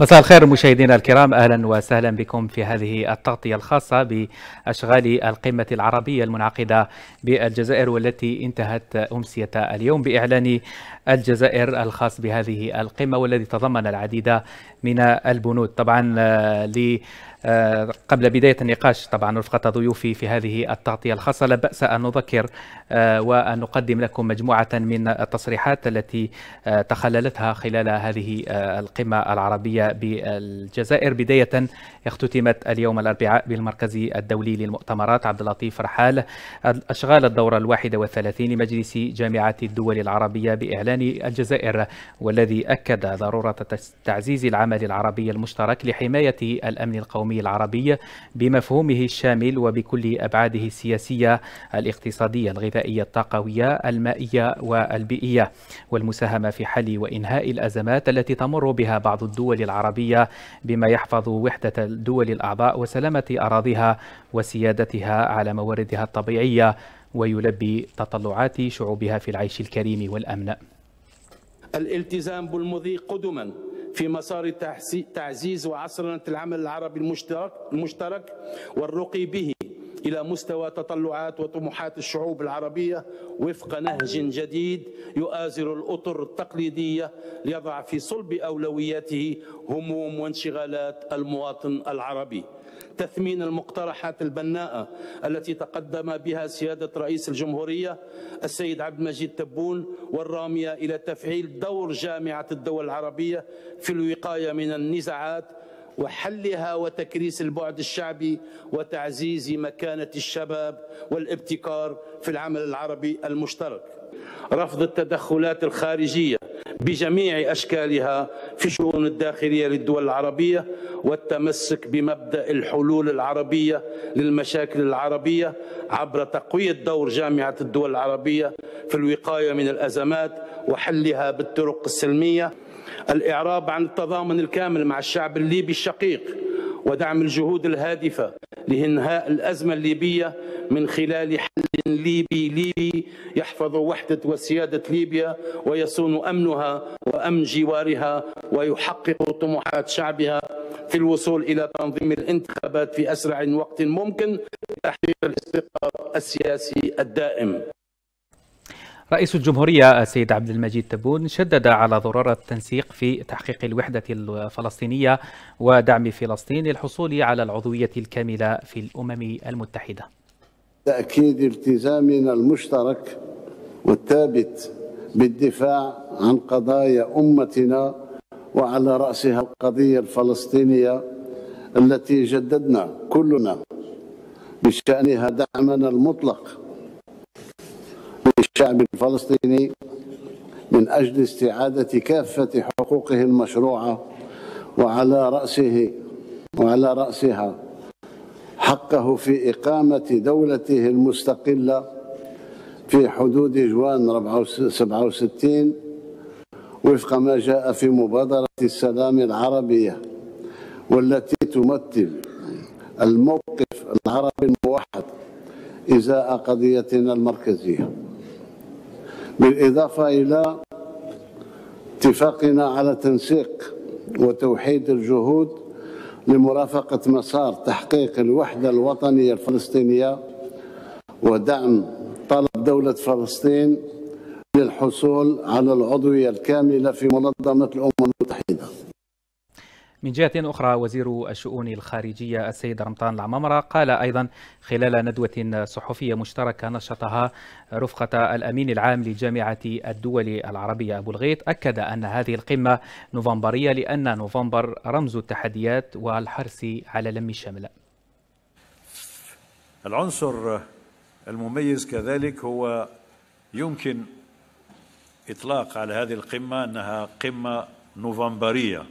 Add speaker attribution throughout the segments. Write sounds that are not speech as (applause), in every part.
Speaker 1: مساء الخير مشاهدينا الكرام اهلا وسهلا بكم في هذه التغطيه الخاصه باشغال القمه العربيه المنعقده بالجزائر والتي انتهت امسيه اليوم باعلان الجزائر الخاص بهذه القمه والذي تضمن العديد من البنود طبعا ل آه، آه، قبل بداية النقاش طبعا رفقة ضيوفي في هذه التغطية الخاصة لا بأس أن نذكر آه، وأن نقدم لكم مجموعة من التصريحات التي آه، تخللتها خلال هذه القمة العربية بالجزائر بداية اختتمت اليوم الأربعاء بالمركز الدولي للمؤتمرات عبد اللطيف رحال أشغال الدورة الواحدة والثلاثين لمجلس جامعة الدول العربية بإعلان الجزائر والذي أكد ضرورة تعزيز العمل العربي المشترك لحماية الأمن القومي القومي العربي بمفهومه الشامل وبكل أبعاده السياسية الاقتصادية الغذائية الطاقوية المائية والبيئية والمساهمة في حل وإنهاء الأزمات التي تمر بها بعض الدول العربية بما يحفظ وحدة الدول الأعضاء وسلامة أراضيها وسيادتها على مواردها الطبيعية ويلبي تطلعات شعوبها في العيش الكريم والأمن
Speaker 2: الالتزام بالمضي قدما في مسار تعزيز وعصرنة العمل العربي المشترك والرقي به إلى مستوى تطلعات وطموحات الشعوب العربية وفق نهج جديد يؤازر الأطر التقليدية ليضع في صلب أولوياته هموم وانشغالات المواطن العربي تثمين المقترحات البناءة التي تقدم بها سيادة رئيس الجمهورية السيد عبد المجيد تبون والرامية إلى تفعيل دور جامعة الدول العربية في الوقاية من النزاعات وحلها وتكريس البعد الشعبي وتعزيز مكانة الشباب والابتكار في العمل العربي المشترك رفض التدخلات الخارجية بجميع أشكالها في شؤون الداخلية للدول العربية والتمسك بمبدأ الحلول العربية للمشاكل العربية عبر تقوية دور جامعة الدول العربية في الوقاية من الأزمات وحلها بالطرق السلمية الإعراب عن التضامن الكامل مع الشعب الليبي الشقيق ودعم الجهود الهادفة لإنهاء الأزمة الليبية من خلال حل ليبي ليبي يحفظ وحدة وسيادة ليبيا ويصون أمنها وأمن جوارها ويحقق طموحات شعبها في الوصول إلى تنظيم الانتخابات في أسرع وقت ممكن لتحقيق الاستقرار السياسي الدائم
Speaker 1: رئيس الجمهورية السيد عبد المجيد تبون شدد على ضرورة التنسيق في تحقيق الوحدة الفلسطينية ودعم فلسطين للحصول على العضوية الكاملة في الأمم المتحدة
Speaker 3: تأكيد التزامنا المشترك والثابت بالدفاع عن قضايا أمتنا وعلى رأسها القضية الفلسطينية التي جددنا كلنا بشأنها دعمنا المطلق للشعب الفلسطيني من أجل استعادة كافة حقوقه المشروعة وعلى رأسه وعلى رأسها حقه في إقامة دولته المستقلة في حدود جوان 67 وفق ما جاء في مبادرة السلام العربية والتي تمثل الموقف العربي الموحد إزاء قضيتنا المركزية بالإضافة إلى اتفاقنا على تنسيق وتوحيد الجهود لمرافقة مسار تحقيق الوحدة الوطنية الفلسطينية ودعم طلب دولة فلسطين للحصول على العضوية الكاملة في منظمة الأمم المتحدة
Speaker 1: من جهة أخرى وزير الشؤون الخارجية السيد رمضان العمامرة قال أيضا خلال ندوة صحفية مشتركة نشطها رفقة الأمين العام لجامعة الدول العربية أبو الغيط أكد أن هذه القمة نوفمبرية لأن نوفمبر رمز التحديات والحرص على لم الشمل
Speaker 4: العنصر المميز كذلك هو يمكن إطلاق على هذه القمة أنها قمة نوفمبرية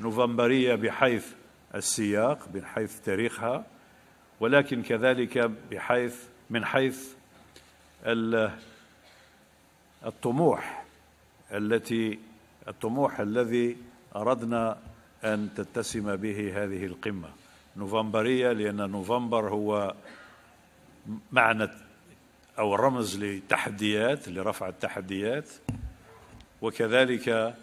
Speaker 4: نوفمبرية بحيث السياق من حيث تاريخها ولكن كذلك بحيث من حيث الطموح التي الطموح الذي أردنا أن تتسم به هذه القمة نوفمبرية لأن نوفمبر هو معنى أو رمز لتحديات لرفع التحديات وكذلك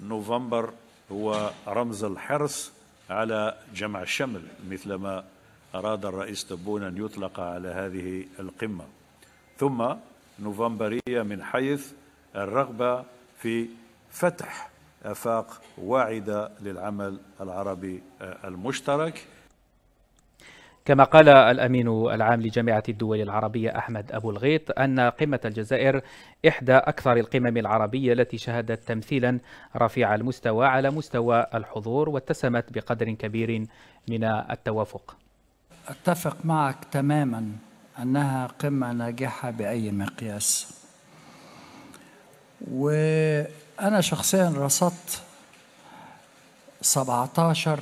Speaker 4: نوفمبر هو رمز الحرص على جمع الشمل مثلما أراد الرئيس تبون أن يطلق على هذه القمة ثم نوفمبرية من حيث الرغبة في فتح آفاق واعدة للعمل العربي المشترك
Speaker 1: كما قال الأمين العام لجامعة الدول العربية أحمد أبو الغيط أن قمة الجزائر إحدى أكثر القمم العربية التي شهدت تمثيلا رفيع المستوى على مستوى الحضور واتسمت بقدر كبير من التوافق
Speaker 5: أتفق معك تماما أنها قمة ناجحة بأي مقياس وأنا شخصيا رصدت 17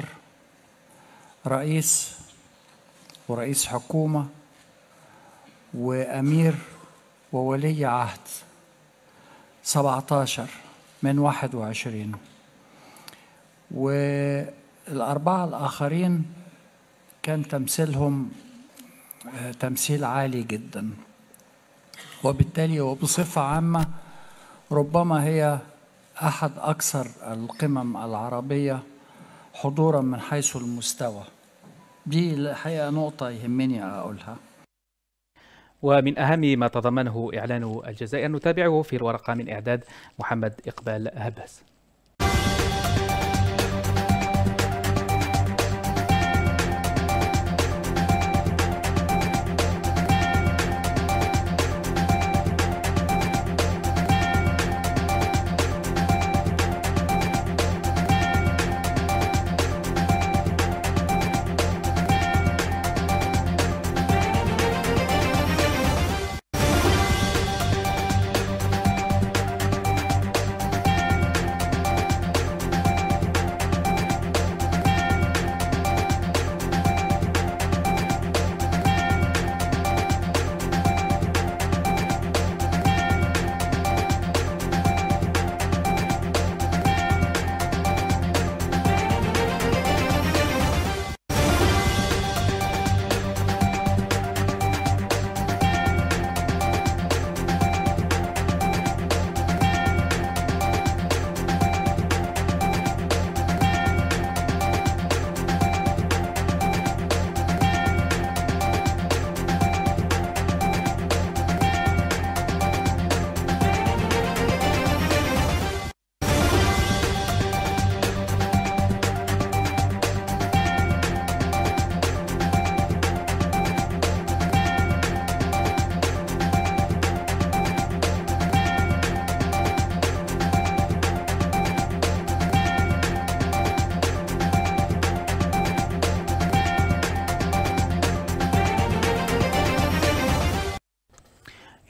Speaker 5: رئيس ورئيس حكومة وأمير وولي عهد 17 من 21 والأربعة الآخرين كان تمثيلهم آه، تمثيل عالي جدا وبالتالي وبصفة عامة ربما هي أحد أكثر القمم العربية حضورا من حيث المستوى دي الحقيقة نقطة يهمني أقولها
Speaker 1: ومن أهم ما تضمنه إعلان الجزائر نتابعه في الورقة من إعداد محمد إقبال هباس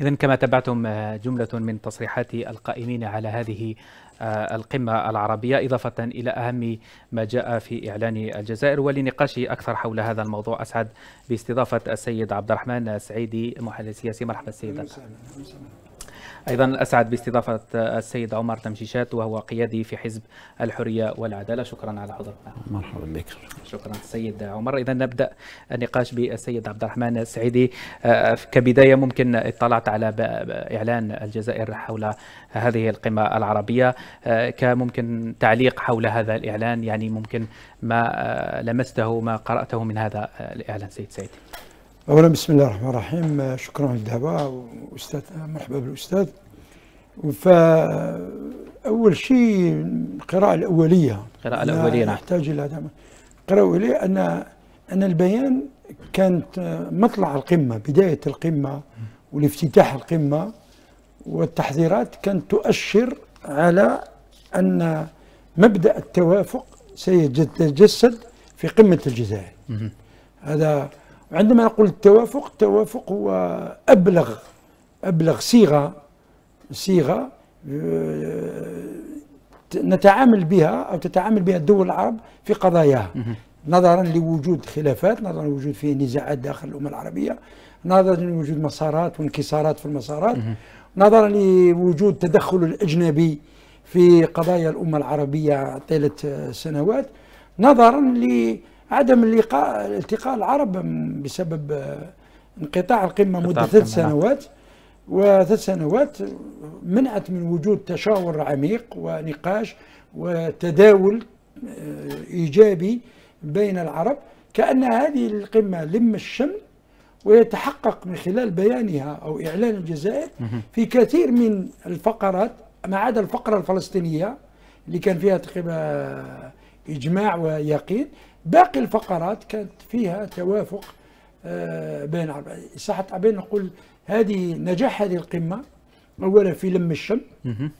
Speaker 1: إذا كما تابعتم آه، جملة من تصريحات القائمين على هذه آه، القمة العربية إضافة إلى أهم ما جاء في إعلان الجزائر ولنقاش أكثر حول هذا الموضوع أسعد باستضافة السيد عبد الرحمن السعيدي محلل سياسي مرحبا السيد أيضا أسعد باستضافة السيد عمر تمشيشات وهو قيادي في حزب الحرية والعدالة شكرا على حضورنا مرحبا بك شكرا السيد عمر إذا نبدأ النقاش بالسيد عبد الرحمن السعيدي آه، كبداية ممكن اطلعت على إعلان الجزائر حول هذه القمة العربية آه، كممكن تعليق حول هذا الإعلان يعني ممكن ما آه، لمسته ما قرأته من هذا الإعلان سيد سعيدي
Speaker 5: اولا بسم الله الرحمن الرحيم شكرا على الدعوه واستاذ مرحبا بالاستاذ اول شيء القراءه الاوليه القراءه الاوليه نعم. نحتاج الى دعم القراءه الاوليه ان ان البيان كانت مطلع القمه بدايه القمه والافتتاح القمه والتحذيرات كانت تؤشر على ان مبدا التوافق سيتجسد في قمه الجزائر هذا عندما نقول التوافق التوافق هو أبلغ أبلغ صيغة صيغة آه، نتعامل بها أو تتعامل بها الدول العرب في قضاياها نظرا لوجود خلافات نظرا لوجود فيه نزاعات داخل الأمة العربية نظرا لوجود مسارات وانكسارات في المسارات نظرا لوجود تدخل الأجنبي في قضايا الأمة العربية طيلة سنوات نظرا ل عدم اللقاء التقاء العرب بسبب آه، انقطاع القمه مده ثلاث نعم. سنوات وثلاث سنوات منعت من وجود تشاور عميق ونقاش وتداول آه، ايجابي بين العرب كان هذه القمه لم الشمل ويتحقق من خلال بيانها او اعلان الجزائر في كثير من الفقرات ما عدا الفقره الفلسطينيه اللي كان فيها تقريبا اجماع ويقين باقي الفقرات كانت فيها توافق آه، بين صح تعبان نقول هذه نجاح هذه القمه اولا في لم الشم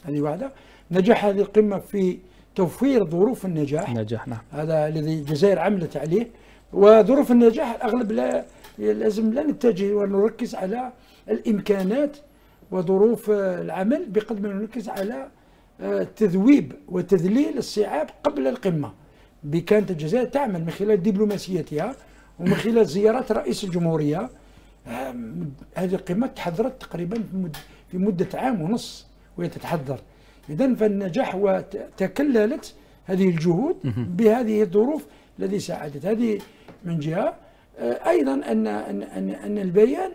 Speaker 5: هذه واحده نجاح هذه القمه في توفير ظروف النجاح نجاح نعم هذا الذي الجزائر عملت عليه وظروف النجاح الاغلب لا لازم لا نتجه ونركز على الامكانات وظروف العمل بقدر ما نركز على آه، تذويب وتذليل الصعاب قبل القمه بكانت الجزائر تعمل من خلال دبلوماسيتها ومن خلال زيارات رئيس الجمهورية هذه القمة تحضرت تقريبا في مدة عام ونص وهي تتحضر إذا فالنجاح وتكللت هذه الجهود بهذه الظروف التي ساعدت هذه من جهة أيضا أن أن أن, أن البيان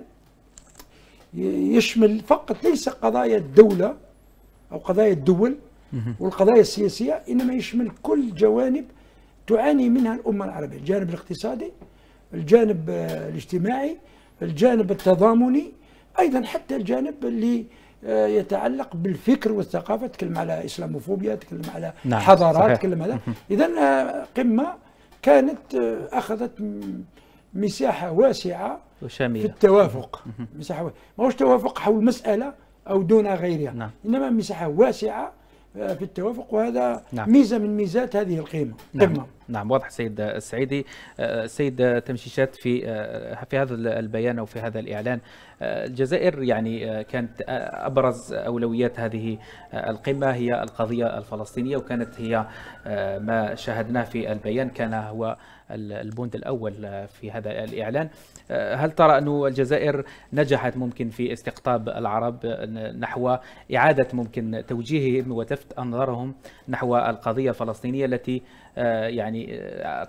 Speaker 5: يشمل فقط ليس قضايا الدولة أو قضايا الدول والقضايا السياسية إنما يشمل كل جوانب تعاني منها الأمة العربية الجانب الاقتصادي الجانب آه، الاجتماعي الجانب التضامني أيضا حتى الجانب اللي آه، يتعلق بالفكر والثقافة تكلم على إسلاموفوبيا تكلم على نعم حضارات تكلم على إذا آه، قمة كانت أخذت مساحة واسعة وشاملة في التوافق مساحة ماهوش توافق حول مسألة أو دون غيرها نعم. إنما مساحة واسعة في آه، التوافق وهذا نعم. ميزه من ميزات هذه القيمه نعم.
Speaker 1: نعم واضح سيد السعيدي آه، سيد تمشيشات في آه، في هذا البيان او في هذا الاعلان الجزائر يعني كانت ابرز اولويات هذه القمه هي القضيه الفلسطينيه وكانت هي ما شاهدناه في البيان كان هو البند الأول آه، في هذا الإعلان آه، هل ترى انه الجزائر نجحت ممكن في استقطاب العرب نحو إعادة ممكن توجيههم وتفت أنظارهم نحو القضية الفلسطينية التي آه، يعني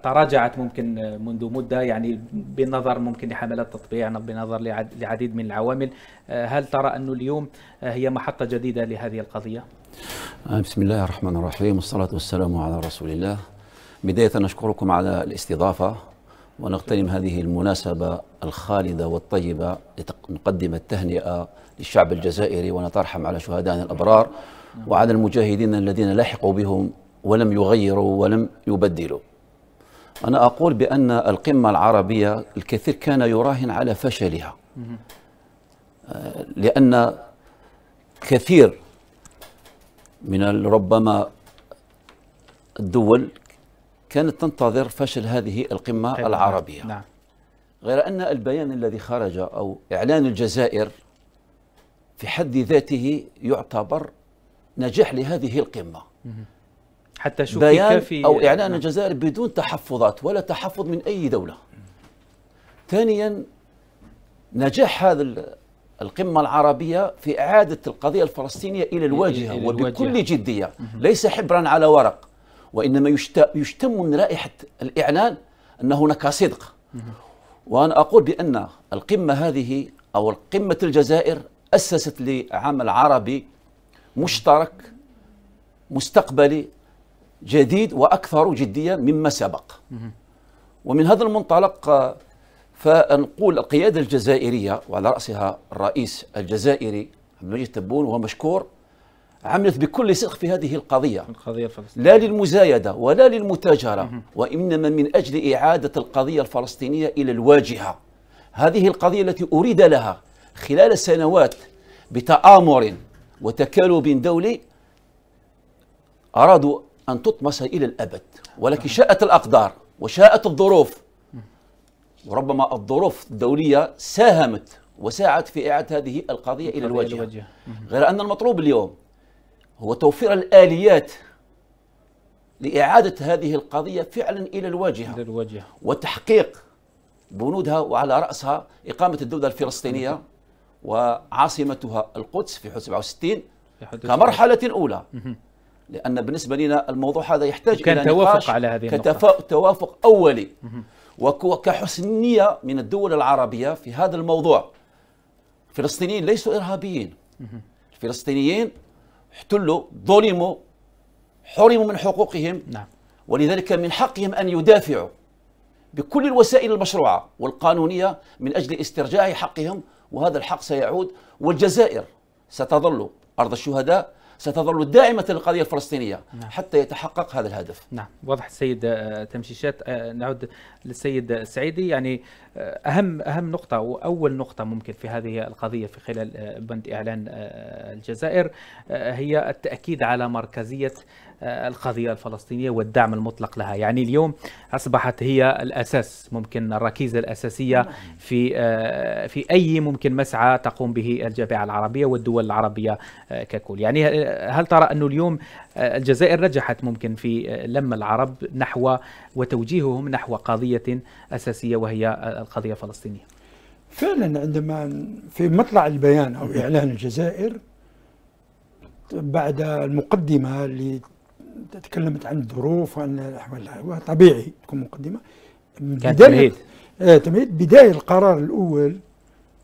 Speaker 1: تراجعت ممكن منذ مدة يعني بالنظر ممكن لحملات التطبيع بنظر لعديد من العوامل هل ترى أنه اليوم هي محطة جديدة لهذه القضية؟
Speaker 6: بسم الله الرحمن الرحيم والصلاة والسلام على رسول الله بداية نشكركم على الاستضافة ونغتنم هذه المناسبة الخالدة والطيبة لنقدم التهنئة للشعب الجزائري ونترحم على شهدائنا الأبرار وعلى المجاهدين الذين لحقوا بهم ولم يغيروا ولم يبدلوا أنا أقول بأن القمة العربية الكثير كان يراهن على فشلها لأن كثير من ربما الدول كانت تنتظر فشل هذه القمة طيب العربية نعم. غير أن البيان الذي خرج أو إعلان الجزائر في حد ذاته يعتبر نجاح لهذه القمة
Speaker 1: حتى شوف بيان في أو إعلان نعم.
Speaker 6: الجزائر بدون تحفظات ولا تحفظ من أي دولة ثانيا نجاح هذا القمة العربية في إعادة القضية الفلسطينية إلى الواجهة وبكل جدية ليس حبرا على ورق وإنما يشتم من رائحة الإعلان أن هناك صدق وأنا أقول بأن القمة هذه أو قمة الجزائر أسست لعمل عربي مشترك مستقبلي جديد وأكثر جدية مما سبق ومن هذا المنطلق آه، فنقول القيادة الجزائرية وعلى رأسها الرئيس الجزائري عبد المجيد تبون وهو مشكور عملت بكل صدق في هذه القضية القضية الفلسطينية لا للمزايدة ولا للمتاجرة وإنما من أجل إعادة القضية الفلسطينية إلى الواجهة هذه القضية التي أريد لها خلال سنوات بتآمر وتكالب دولي أرادوا أن تطمس إلى الأبد ولكن نعم. شاءت الأقدار وشاءت الظروف وربما الظروف الدولية ساهمت وساعدت في إعادة هذه القضية إلى الواجهة غير أن المطلوب اليوم هو توفير الآليات لإعادة هذه القضية فعلا إلى الواجهة, إلى الواجهة. وتحقيق بنودها وعلى رأسها إقامة الدولة الفلسطينية وعاصمتها القدس في حدود 67 كمرحلة أولى لأن بالنسبة لنا الموضوع هذا يحتاج كان إلى توافق على هذه النقطة توافق أولي وكحسن نية من الدول العربية في هذا الموضوع الفلسطينيين ليسوا إرهابيين الفلسطينيين احتلوا ظلموا حرموا من حقوقهم نعم. ولذلك من حقهم أن يدافعوا بكل الوسائل المشروعة والقانونية من أجل استرجاع حقهم وهذا الحق سيعود والجزائر ستظل أرض الشهداء ستظل دائمة القضية الفلسطينية نعم. حتى يتحقق
Speaker 1: هذا الهدف نعم واضح السيد آه، تمشيشات آه، نعود للسيد السعيدي يعني آه، أهم أهم نقطة وأول نقطة ممكن في هذه القضية في خلال بند إعلان الجزائر هي التأكيد على مركزية القضية الفلسطينية والدعم المطلق لها يعني اليوم أصبحت هي الأساس ممكن الركيزة الأساسية نعم. في آه، في أي ممكن مسعى تقوم به الجامعة العربية والدول العربية آه، ككل يعني هل ترى أنه اليوم آه، الجزائر نجحت ممكن في لم العرب نحو وتوجيههم نحو قضية أساسية وهي القضية الفلسطينية
Speaker 5: فعلا عندما في مطلع البيان أو إعلان الجزائر بعد المقدمة تكلمت عن الظروف وعن الاحوال طبيعي تكون مقدمه بدايه آه، تمهيد بدايه القرار الاول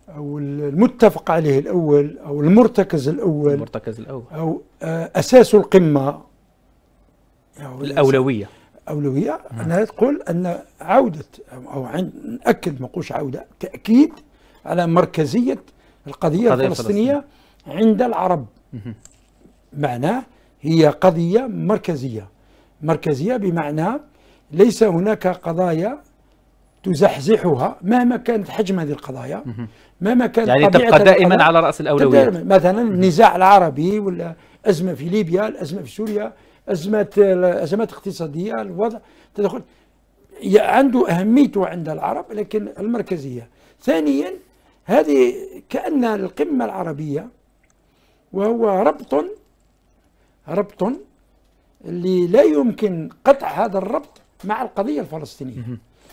Speaker 5: او المتفق عليه الاول او المرتكز الاول المرتكز الاول او آه، اساس القمه
Speaker 1: الاولويه
Speaker 5: اولويه مم. نعم. انها تقول ان عوده او عند ناكد ماقولش عوده تاكيد على مركزيه القضيه, القضية الفلسطينيه الفلسطينية. عند العرب معناه هي قضية مركزية مركزية بمعنى ليس هناك قضايا تزحزحها مهما كانت حجم هذه القضايا مهما كانت يعني تبقى دائما على رأس الأولويات مثلا النزاع العربي ولا أزمة في ليبيا الأزمة في سوريا أزمة أزمات اقتصادية الوضع تدخل عنده أهميته عند العرب لكن المركزية ثانيا هذه كأن القمة العربية وهو ربط ربط اللي لا يمكن قطع هذا الربط مع القضية الفلسطينية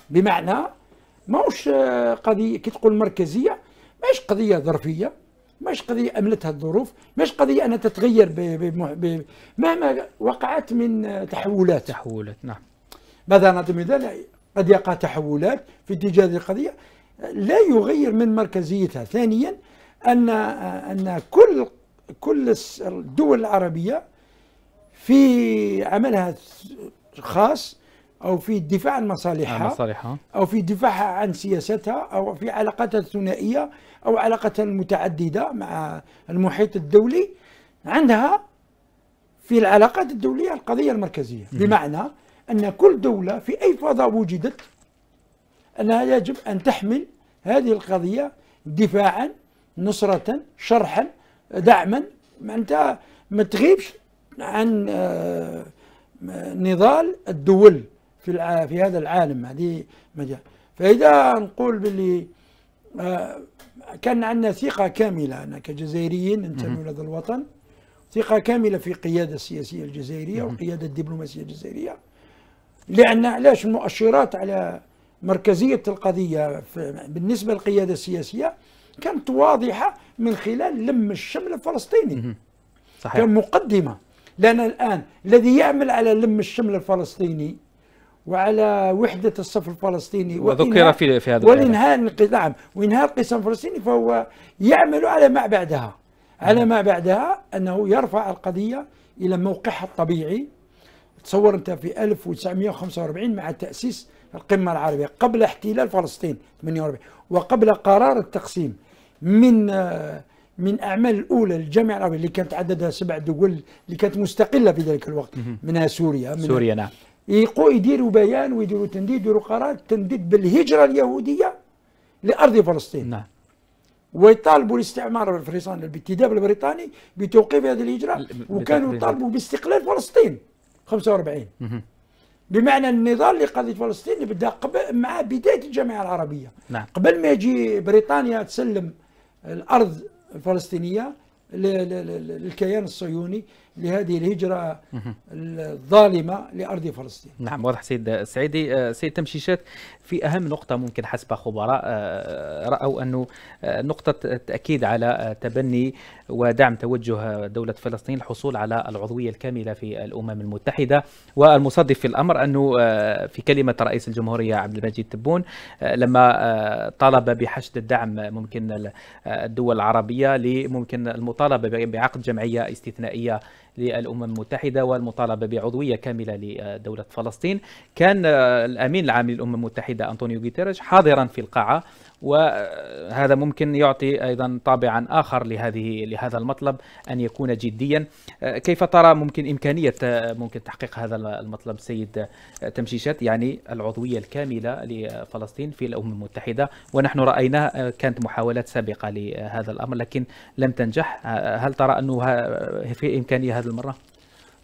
Speaker 5: بمعنى ماهوش قضية كي تقول مركزية ماهيش قضية ظرفية ماهيش قضية أملتها الظروف ماهيش قضية أنها تتغير مهما وقعت من تحولات تحولات نعم ماذا نعطي مثال قد يقع تحولات في اتجاه هذه القضية لا يغير من مركزيتها ثانيا أن أن كل كل الدول العربية في عملها خاص او في الدفاع عن مصالحها مصالحها او في دفاعها عن سياستها او في علاقاتها الثنائيه او علاقتها المتعدده مع المحيط الدولي عندها في العلاقات الدوليه القضيه المركزيه بمعنى ان كل دوله في اي فضاء وجدت انها يجب ان تحمل هذه القضيه دفاعا نصره شرحا دعما ما انت ما تغيبش عن آه، نضال الدول في في هذا العالم هذه مجال فإذا نقول باللي آه، كان عندنا ثقة كاملة أنا كجزائريين ننتمي لهذا الوطن ثقة كاملة في القيادة السياسية الجزائرية نعم. والقيادة الدبلوماسية الجزائرية لأن علاش المؤشرات على مركزية القضية بالنسبة للقيادة السياسية كانت واضحة من خلال لم الشمل الفلسطيني صحيح كمقدمة لأن الآن الذي يعمل على لم الشمل الفلسطيني وعلى وحدة الصف الفلسطيني وذكر في في هذا والانهاء نعم وانهاء القسم الفلسطيني فهو يعمل على ما بعدها على ما بعدها أنه يرفع القضية إلى موقعها الطبيعي تصور أنت في 1945 مع تأسيس القمة العربية قبل احتلال فلسطين 48 وقبل قرار التقسيم من آه، من أعمال الأولى للجامعة العربية اللي كانت عددها سبع دول اللي كانت مستقلة في ذلك الوقت منها سوريا من سوريا نعم يقو يديروا بيان ويديروا تنديد ويديروا قرار تنديد بالهجرة اليهودية لأرض فلسطين نعم ويطالبوا الاستعمار الفرنسي بالانتداب البريطاني بتوقيف هذه الهجرة وكانوا يطالبوا باستقلال فلسطين 45 بمعنى النضال لقضيه فلسطين بدا قبل مع بدايه الجامعه العربيه نعم. قبل ما يجي بريطانيا تسلم الارض الفلسطينية للكيان الصهيوني
Speaker 1: لهذه الهجرة
Speaker 5: الظالمة لأرض فلسطين
Speaker 1: نعم واضح سيد السعيدي آه، سيد تمشيشات في أهم نقطة ممكن حسب خبراء آه، رأوا أنه آه، نقطة التأكيد على تبني ودعم توجه دولة فلسطين الحصول على العضوية الكاملة في الأمم المتحدة والمصادف في الأمر أنه في كلمة رئيس الجمهورية عبد المجيد تبون لما طالب بحشد الدعم ممكن الدول العربية لممكن المطالبة بعقد جمعية استثنائية للأمم المتحدة والمطالبة بعضوية كاملة لدولة فلسطين كان آه، الأمين العام للأمم المتحدة أنطونيو غوتيريش حاضرا في القاعة وهذا ممكن يعطي ايضا طابعا اخر لهذه لهذا المطلب ان يكون جديا كيف ترى ممكن امكانيه ممكن تحقيق هذا المطلب سيد تمشيشات يعني العضويه الكامله لفلسطين في الامم المتحده ونحن راينا كانت محاولات سابقه لهذا الامر لكن لم تنجح هل ترى انه في امكانيه هذه المره؟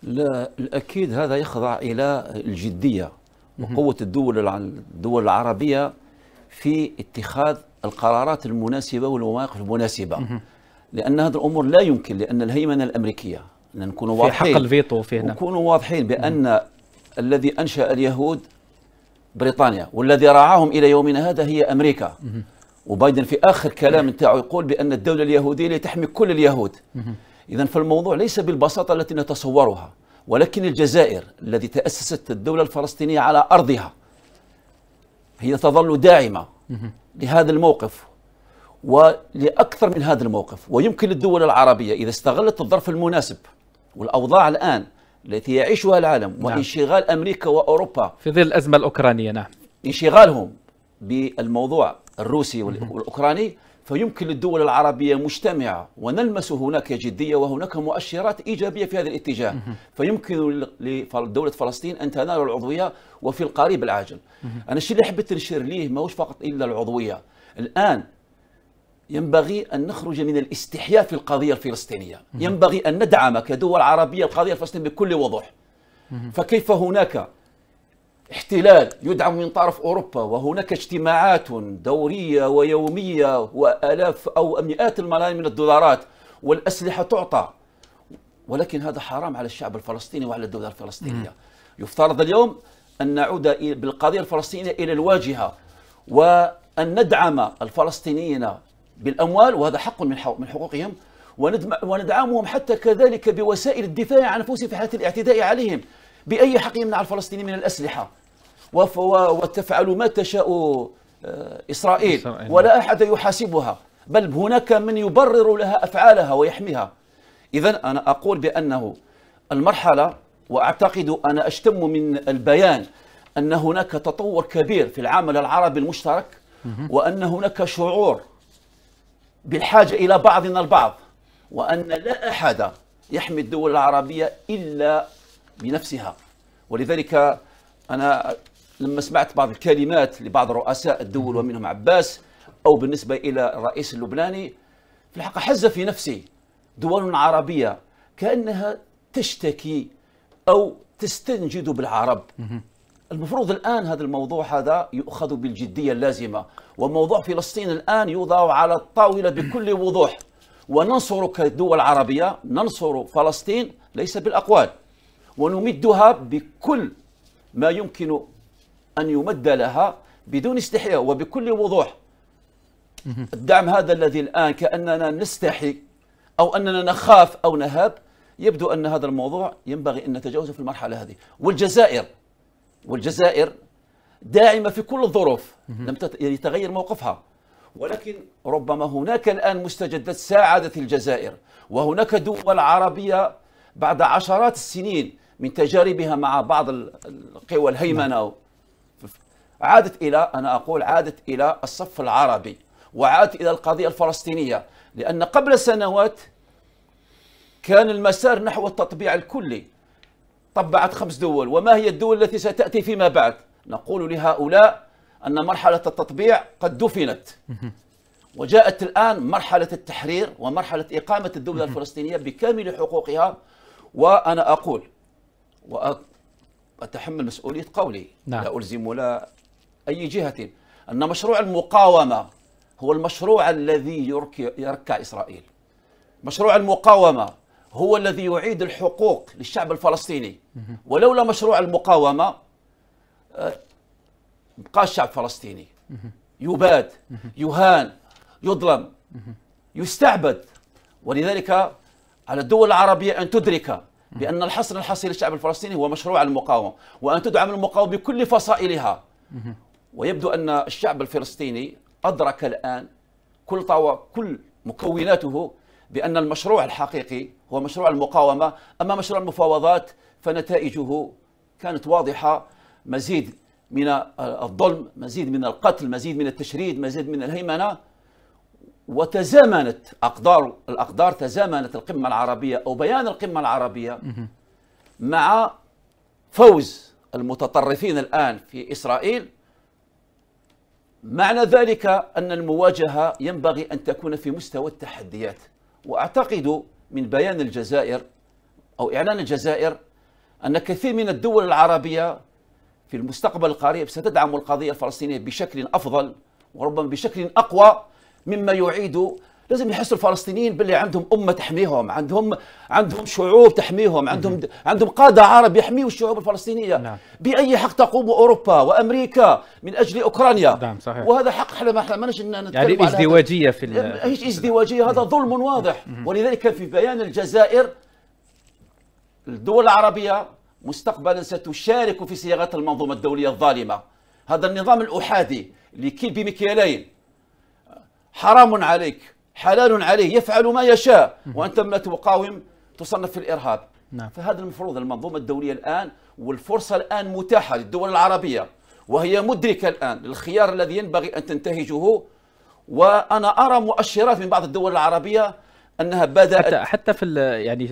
Speaker 6: لا الأكيد هذا يخضع إلى الجدية وقوة الدول الدول العربية في اتخاذ القرارات المناسبة والمواقف المناسبة لأن هذه الأمور لا يمكن لأن الهيمنة الأمريكية نعم. نكون واضحين في حق الفيتو في هنا نكونوا واضحين بأن مم. الذي أنشأ اليهود بريطانيا والذي رعاهم إلى يومنا هذا هي أمريكا مم. وبايدن في آخر كلام تاعه يقول بأن الدولة اليهودية لتحمي كل اليهود إذا فالموضوع ليس بالبساطة التي نتصورها ولكن الجزائر الذي تأسست الدولة الفلسطينية على أرضها هي تظل داعمة لهذا الموقف ولأكثر من هذا الموقف ويمكن للدول العربية إذا استغلت الظرف المناسب والأوضاع الآن التي يعيشها العالم نعم. وانشغال أمريكا وأوروبا
Speaker 1: في ظل الأزمة الأوكرانية نعم
Speaker 6: انشغالهم بالموضوع الروسي والأوكراني فيمكن للدول العربية مجتمعة ونلمس هناك جدية وهناك مؤشرات إيجابية في هذا الاتجاه فيمكن لدولة فلسطين أن تنال العضوية وفي القريب العاجل أنا الشيء اللي حبيت نشير ليه ماهوش فقط إلا العضوية الآن ينبغي أن نخرج من الاستحياء في القضية الفلسطينية ينبغي أن ندعم كدول عربية القضية الفلسطينية بكل وضوح فكيف هناك احتلال يدعم من طرف أوروبا وهناك اجتماعات دورية ويومية وألاف أو مئات الملايين من الدولارات والأسلحة تعطى ولكن هذا حرام على الشعب الفلسطيني وعلى الدولة الفلسطينية يفترض اليوم أن نعود بالقضية الفلسطينية إلى الواجهة وأن ندعم الفلسطينيين بالأموال وهذا حق من حقوقهم وندعمهم حتى كذلك بوسائل الدفاع عن انفسهم في حاله الاعتداء عليهم بأي حق يمنع الفلسطيني من الأسلحة وتفعل ما تشاء آه، إسرائيل ولا أحد يحاسبها بل هناك من يبرر لها أفعالها ويحميها إذا أنا أقول بأنه المرحلة وأعتقد أنا أشتم من البيان أن هناك تطور كبير في العمل العربي المشترك وأن هناك شعور بالحاجة إلى بعضنا البعض وأن لا أحد يحمي الدول العربية إلا بنفسها ولذلك أنا لما سمعت بعض الكلمات لبعض رؤساء الدول ومنهم عباس أو بالنسبة إلى الرئيس اللبناني في الحقيقة حز في نفسي دول عربية كأنها تشتكي أو تستنجد بالعرب المفروض الآن هذا الموضوع هذا يؤخذ بالجدية اللازمة وموضوع فلسطين الآن يوضع على الطاولة بكل وضوح وننصر كدول عربية ننصر فلسطين ليس بالأقوال ونمدها بكل ما يمكن أن يمد لها بدون استحياء وبكل وضوح الدعم هذا الذي الآن كأننا نستحي أو أننا نخاف أو نهاب يبدو أن هذا الموضوع ينبغي أن نتجاوزه في المرحلة هذه والجزائر والجزائر داعمة في كل الظروف لم يتغير موقفها ولكن ربما هناك الآن مستجدات ساعدت الجزائر وهناك دول عربية بعد عشرات السنين من تجاربها مع بعض القوى الهيمنة عادت إلى أنا أقول عادت إلى الصف العربي وعادت إلى القضية الفلسطينية لأن قبل سنوات كان المسار نحو التطبيع الكلي طبعت خمس دول وما هي الدول التي ستأتي فيما بعد نقول لهؤلاء أن مرحلة التطبيع قد دفنت وجاءت الآن مرحلة التحرير ومرحلة إقامة الدولة الفلسطينية بكامل حقوقها وأنا أقول وأتحمل مسؤولية قولي نعم. لا ألزم لا أي جهة أن مشروع المقاومة هو المشروع الذي يركع إسرائيل مشروع المقاومة هو الذي يعيد الحقوق للشعب الفلسطيني ولولا مشروع المقاومة بقى آه، الشعب الفلسطيني يباد يهان يظلم يستعبد ولذلك على الدول العربية أن تدرك بأن الحصن الحصري للشعب الفلسطيني هو مشروع المقاومة وأن تدعم المقاومة بكل فصائلها ويبدو أن الشعب الفلسطيني أدرك الآن كل طوى كل مكوناته بأن المشروع الحقيقي هو مشروع المقاومة أما مشروع المفاوضات فنتائجه كانت واضحة مزيد من الظلم مزيد من القتل مزيد من التشريد مزيد من الهيمنة وتزامنت أقدار الأقدار تزامنت القمة العربية أو بيان القمة العربية مع فوز المتطرفين الآن في إسرائيل معنى ذلك أن المواجهة ينبغي أن تكون في مستوى التحديات وأعتقد من بيان الجزائر أو إعلان الجزائر أن كثير من الدول العربية في المستقبل القريب ستدعم القضية الفلسطينية بشكل أفضل وربما بشكل أقوى مما يعيد لازم يحسوا الفلسطينيين باللي عندهم امه تحميهم عندهم عندهم شعوب تحميهم عندهم عندهم قاده عرب يحميوا الشعوب الفلسطينيه نعم. باي حق تقوم اوروبا وامريكا من اجل اوكرانيا نعم صحيح. وهذا حق احنا ما احنا ما نتكلم يعني ازدواجيه في إيه، ايش ازدواجيه هذا ظلم واضح ولذلك في بيان الجزائر الدول العربيه مستقبلا ستشارك في صياغه المنظومه الدوليه الظالمه هذا النظام الاحادي اللي كيل بمكيالين حرام عليك حلال عليه يفعل ما يشاء وأنت ما تقاوم تصنف في الإرهاب نعم. فهذا المفروض المنظومة الدولية الآن والفرصة الآن متاحة للدول العربية وهي مدركة الآن للخيار الذي ينبغي أن تنتهجه وأنا أرى مؤشرات من بعض الدول العربية انها بدات حتى,
Speaker 1: حتى في يعني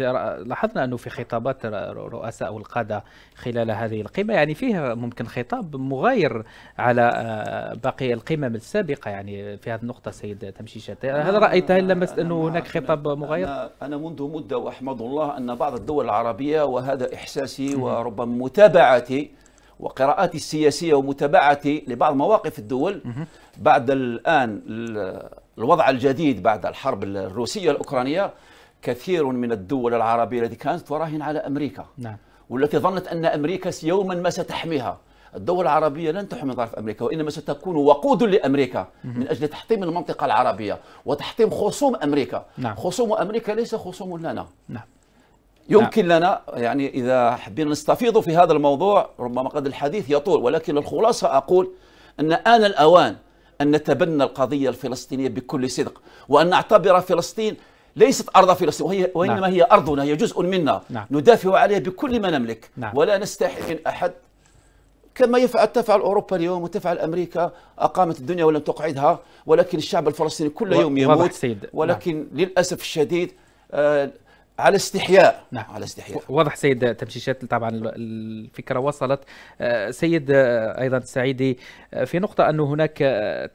Speaker 1: لاحظنا انه في خطابات رؤساء والقاده خلال هذه القمه يعني فيها ممكن خطاب مغاير على آه، باقي القمم السابقه يعني في هذه النقطه سيد تمشيشة هل رايت هل لمست انه هناك خطاب مغاير؟ أنا,
Speaker 6: انا منذ مده واحمد الله ان بعض الدول العربيه وهذا احساسي وربما متابعتي وقراءاتي السياسيه ومتابعتي لبعض مواقف الدول بعد الان الوضع الجديد بعد الحرب الروسية الأوكرانية كثير من الدول العربية التي كانت تراهن على أمريكا نعم. والتي ظنت أن أمريكا يوما ما ستحميها الدول العربية لن تحمي طرف أمريكا وإنما ستكون وقود لأمريكا من أجل تحطيم المنطقة العربية وتحطيم خصوم أمريكا نعم. خصوم أمريكا ليس خصوم لنا نعم. يمكن نعم. لنا يعني إذا حبينا نستفيض في هذا الموضوع ربما قد الحديث يطول ولكن الخلاصة أقول أن آن الأوان أن نتبنى القضية الفلسطينية بكل صدق وأن نعتبر فلسطين ليست أرض فلسطين وهي وإنما نعم. هي أرضنا هي جزء منا نعم. ندافع عليها بكل ما نملك نعم. ولا نستحي من أحد كما يفعل تفعل أوروبا اليوم وتفعل أمريكا أقامت الدنيا ولم تقعدها ولكن الشعب الفلسطيني كل يوم يموت نعم. ولكن نعم. للأسف الشديد آه
Speaker 1: على استحياء نعم على استحياء واضح سيد تمشيشات طبعا الفكره وصلت آه، سيد آه، ايضا السعيدي آه، في نقطه انه هناك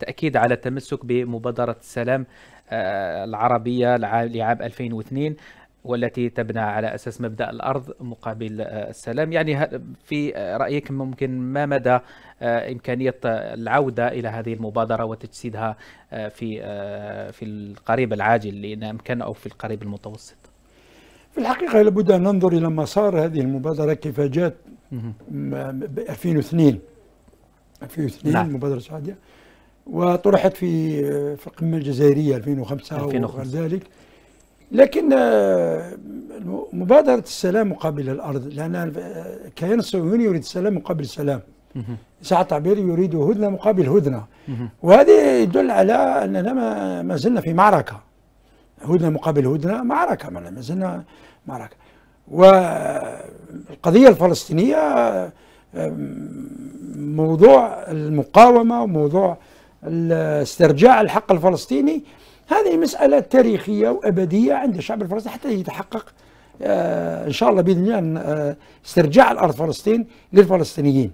Speaker 1: تاكيد على التمسك بمبادره السلام العربيه لعام 2002 والتي تبنى على اساس مبدا الارض مقابل السلام يعني في رايك ممكن ما مدى امكانيه العوده الى هذه المبادره وتجسيدها في في القريب العاجل ان امكن او في القريب المتوسط
Speaker 5: في الحقيقة لابد أن ننظر إلى مسار هذه المبادرة كيف جاءت ب 2002 2002 نعم. مبادرة السعودية وطرحت في في القمة الجزائرية 2005, 2005. وغير ذلك لكن آه، مبادرة السلام مقابل الأرض لأن الكيان الصهيوني يريد السلام مقابل السلام ساعة تعبير يريد هدنة مقابل هدنة وهذا يدل على أننا ما زلنا في معركة هدنه مقابل هدنه معركه ما زلنا معركه والقضيه الفلسطينيه موضوع المقاومه وموضوع استرجاع الحق الفلسطيني هذه مساله تاريخيه وابديه عند الشعب الفلسطيني حتى يتحقق آه، ان شاء الله باذن الله آه، استرجاع الارض فلسطين للفلسطينيين.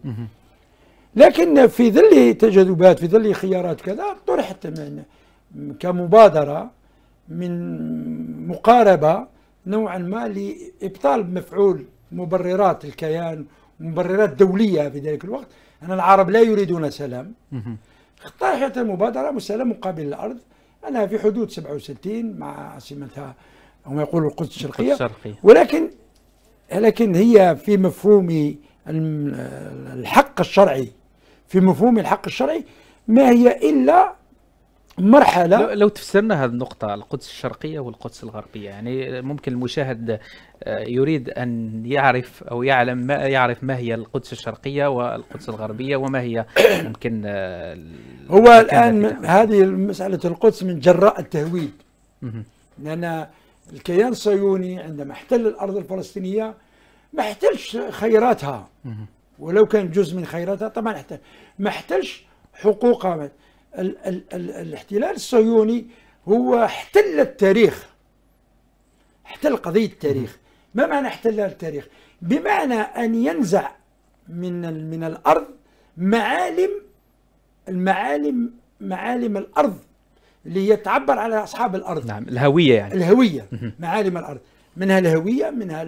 Speaker 5: لكن في ظل تجاذبات في ظل خيارات كذا طرحت كمبادره من مقاربة نوعا ما لإبطال مفعول مبررات الكيان مبررات دولية في ذلك الوقت أن العرب لا يريدون سلام طرحت المبادرة مسلم مقابل الأرض أنها في حدود 67 مع عاصمتها أو ما يقول القدس الشرقية ولكن لكن هي في مفهوم الحق الشرعي في مفهوم الحق الشرعي ما هي إلا
Speaker 1: مرحله لو, تفسرنا هذه النقطه القدس الشرقيه والقدس الغربيه يعني ممكن المشاهد آه، يريد ان يعرف او يعلم ما يعرف ما هي القدس الشرقيه والقدس الغربيه وما هي (coughs) ممكن آه، هو الان
Speaker 5: هذه مساله القدس من جراء التهويد لان الكيان الصهيوني عندما احتل الارض الفلسطينيه ما احتلش خيراتها ولو كان جزء من خيراتها طبعا احتل ما احتلش حقوقها ال ال ال الاحتلال الصهيوني هو احتل التاريخ احتل قضية التاريخ ما معنى احتل التاريخ بمعنى أن ينزع من من الأرض معالم المعالم معالم الأرض اللي هي تعبر على أصحاب الأرض نعم الهوية يعني الهوية معالم الأرض منها الهوية منها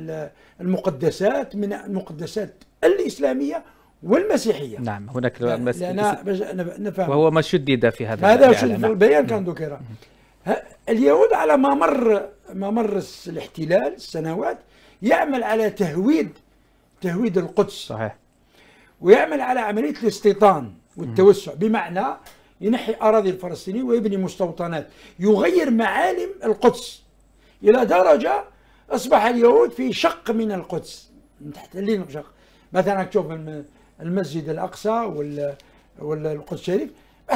Speaker 5: المقدسات من المقدسات الإسلامية والمسيحية نعم هناك نفهم
Speaker 1: وهو ما شدد في هذا هذا شدد في نعم. البيان
Speaker 5: كان ذكر اليهود على ممر ممر الاحتلال السنوات يعمل على تهويد تهويد القدس صحيح ويعمل على عملية الاستيطان والتوسع بمعنى ينحي أراضي الفلسطينيين ويبني مستوطنات يغير معالم القدس إلى درجة أصبح اليهود في شق من القدس من تحت شق مثلا تشوف من المسجد الأقصى وال والقدس الشريف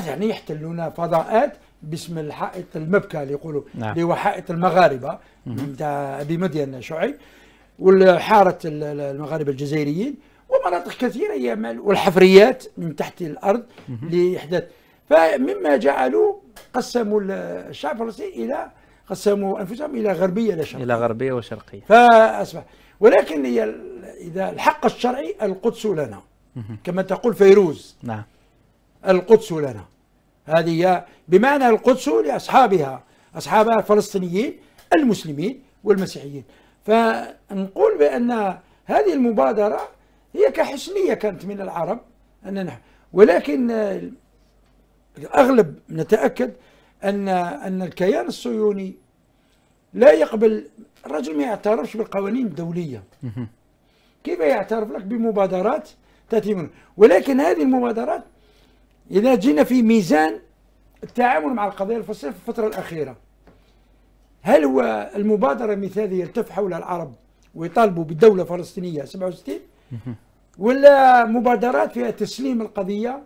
Speaker 5: يعني يحتلون فضاءات باسم الحائط المبكى اللي يقولوا نعم. اللي هو حائط المغاربه نتاع ابي مدين شعيب والحاره المغاربه الجزائريين ومناطق كثيره يعمل والحفريات من تحت الارض لاحداث فمما جعلوا قسموا الشعب الفلسطيني الى قسموا انفسهم الى غربيه الى شرقيه
Speaker 1: الى غربيه وشرقيه
Speaker 5: فاصبح ولكن هي اذا الحق الشرعي القدس لنا كما تقول فيروز نعم القدس لنا هذه بمعنى القدس لأصحابها أصحابها الفلسطينيين المسلمين والمسيحيين فنقول بأن هذه المبادرة هي كحسنية كانت من العرب أننا ولكن الأغلب نتأكد أن أن الكيان الصهيوني لا يقبل الرجل ما يعترفش بالقوانين الدولية كيف يعترف لك بمبادرات تأتي منه ولكن هذه المبادرات إذا جينا في ميزان التعامل مع القضية الفلسطينية في الفترة الأخيرة هل هو المبادرة المثاليه يلتف حولها العرب ويطالبوا بدوله فلسطينيه 67 ولا مبادرات فيها تسليم القضية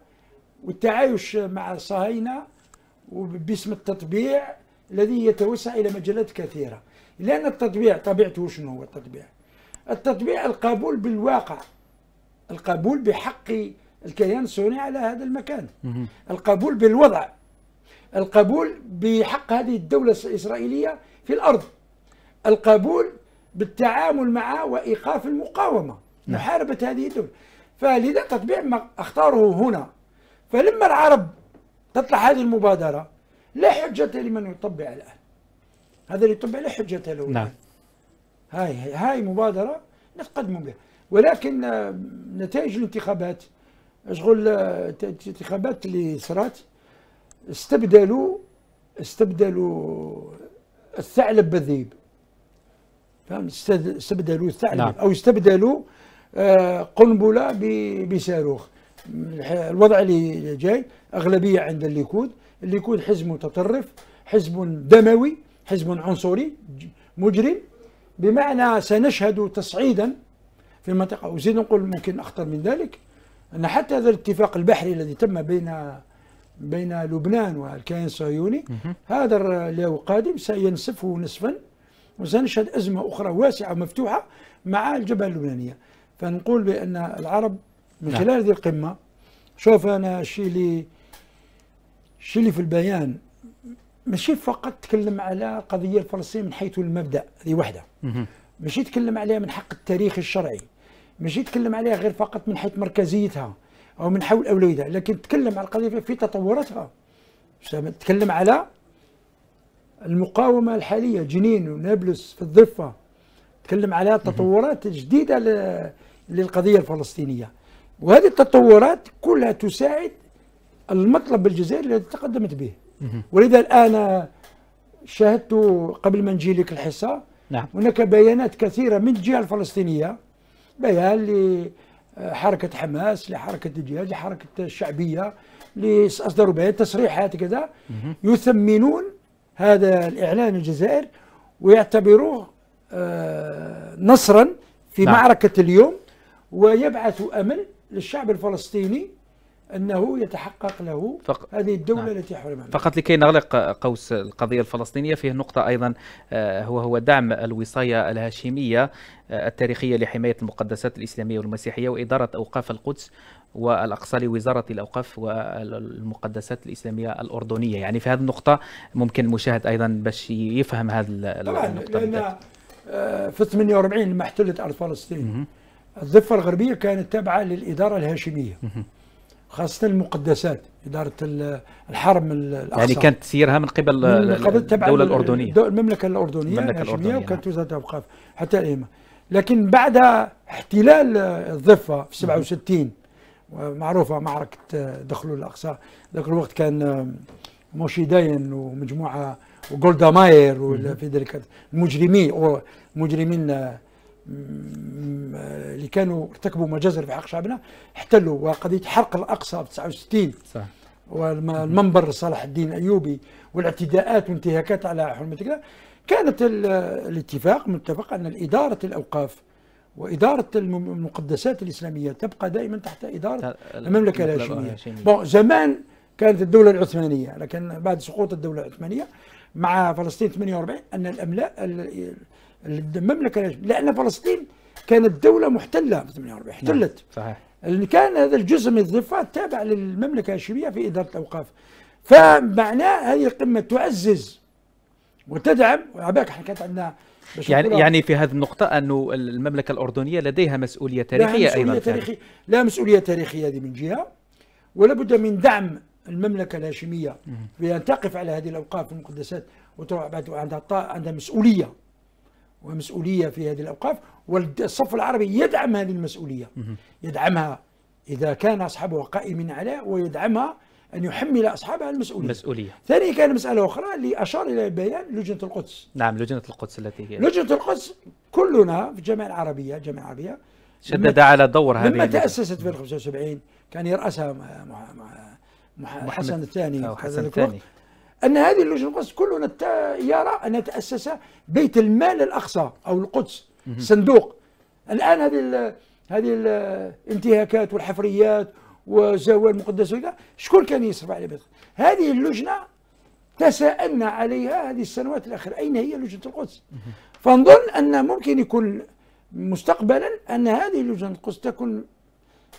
Speaker 5: والتعايش مع الصهاينة باسم التطبيع الذي يتوسع إلى مجالات كثيرة لأن التطبيع طبيعته شنو هو التطبيع؟ التطبيع القبول بالواقع القبول بحق الكيان الصهيوني على هذا المكان القبول بالوضع القبول بحق هذه الدولة الإسرائيلية في الأرض القبول بالتعامل مع وإيقاف المقاومة نعم. محاربة هذه الدولة فلذا تطبيع ما اختاره هنا فلما العرب تطلع هذه المبادرة لا حجة لمن يطبع الآن هذا اللي يطبع لا حجة له نعم هاي هاي مبادرة نتقدم بها ولكن آه، نتائج الانتخابات شغل آه، الانتخابات اللي صرات استبدلوا استبدلوا الثعلب بالذيب فهم استبدلوا الثعلب نعم. او استبدلوا آه، قنبله بصاروخ الوضع اللي جاي اغلبيه عند الليكود الليكود حزب متطرف حزب دموي حزب عنصري مجرم بمعنى سنشهد تصعيدا في المنطقة وزيد نقول ممكن أخطر من ذلك أن حتى هذا الاتفاق البحري الذي تم بين بين لبنان والكيان الصهيوني هذا اللي هو قادم سينصفه نصفا وسنشهد أزمة أخرى واسعة مفتوحة مع الجبهة اللبنانية فنقول بأن العرب من نعم. خلال هذه القمة شوف أنا الشيء اللي الشيء اللي في البيان ماشي فقط تكلم على القضية الفلسطينية من حيث المبدأ هذه وحدة ماشي تكلم عليها من حق التاريخ الشرعي ماشي تكلم عليها غير فقط من حيث مركزيتها او من حول اولويتها لكن تكلم على القضيه في تطوراتها تكلم على المقاومه الحاليه جنين ونابلس في الضفه تكلم على تطورات جديده للقضيه الفلسطينيه وهذه التطورات كلها تساعد المطلب الجزائري الذي تقدمت به ولذا الان شاهدت قبل ما نجي لك الحصه نعم. هناك بيانات كثيره من الجهه الفلسطينيه بيان لحركة حماس لحركة الجهاد لحركة الشعبية اللي أصدروا بيان تصريحات كذا يثمنون هذا الإعلان الجزائر ويعتبروه آه، نصرا في نعم. معركة اليوم ويبعث أمل للشعب الفلسطيني انه يتحقق له فق... هذه الدوله نعم. التي حرم فقط
Speaker 1: لكي نغلق قوس القضيه الفلسطينيه فيه نقطه ايضا آه، هو هو دعم الوصايه الهاشميه آه، التاريخيه لحمايه المقدسات الاسلاميه والمسيحيه واداره اوقاف القدس والاقصى لوزاره الاوقاف والمقدسات الاسلاميه الاردنيه يعني في هذه النقطه ممكن المشاهد ايضا باش يفهم هذه النقطه طبعا لان
Speaker 5: آه، في 48 لما احتلت ارض فلسطين الضفه الغربيه كانت تابعه للاداره الهاشميه خاصة المقدسات إدارة الحرم الأقصى يعني كانت
Speaker 1: تسييرها من قبل الدولة الأردنية المملكة الأردنية المملكة الأردنية
Speaker 5: نعم. وكانت وزارة الأوقاف حتى الآن لكن بعد احتلال الضفة في 67 معروفة معركة دخلوا الأقصى ذاك الوقت كان موشي داين ومجموعة وجولدا ماير وفي ذلك المجرمين مجرمين اللي كانوا ارتكبوا مجازر في حق شعبنا احتلوا وقضيه حرق الاقصى في 69 صح والمنبر صلاح الدين الايوبي والاعتداءات وانتهاكات على حرمه كذا كانت الاتفاق متفق ان اداره الاوقاف وإدارة المقدسات الإسلامية تبقى دائما تحت إدارة المملكة الهاشمية بون زمان كانت الدولة العثمانية لكن بعد سقوط الدولة العثمانية مع فلسطين 48 أن الأملاء المملكه لان فلسطين كانت دوله محتله في 48 نعم، احتلت صحيح اللي كان هذا الجزء من الضفه تابع للمملكه الهاشميه في اداره الاوقاف فمعناه هذه القمه تعزز وتدعم وعباك احنا كانت عندنا يعني يعني
Speaker 1: في هذه النقطة أنه المملكة الأردنية لديها مسؤولية تاريخية لها مسؤولية أيضا تاريخية
Speaker 5: لا مسؤولية تاريخية هذه من جهة ولا بد من دعم المملكة الهاشمية بأن تقف على هذه الأوقاف المقدسات وتروح بعد عندها عندها مسؤولية ومسؤولية في هذه الأوقاف والصف العربي يدعم هذه المسؤولية يدعمها إذا كان أصحابها قائمين عليها ويدعمها أن يحمل أصحابها المسؤولية المسؤولية ثاني كان مسألة أخرى اللي أشار إلى بيان لجنة القدس
Speaker 1: نعم لجنة القدس التي هي لجنة
Speaker 5: القدس كلنا في الجامعة العربية الجامعة العربية
Speaker 1: شدد على دور هذه لما تأسست
Speaker 5: في 75 كان يرأسها محمد حسن الثاني حسن الثاني أن هذه اللجنة القدس كلنا يرى أن تأسس بيت المال الأقصى أو القدس صندوق الآن هذه الـ هذه الانتهاكات والحفريات وزوال المقدس وكذا شكون كان يصرف على بيت هذه اللجنة تساءلنا عليها هذه السنوات الأخيرة أين هي لجنة القدس فنظن أن ممكن يكون مستقبلا أن هذه لجنة القدس تكون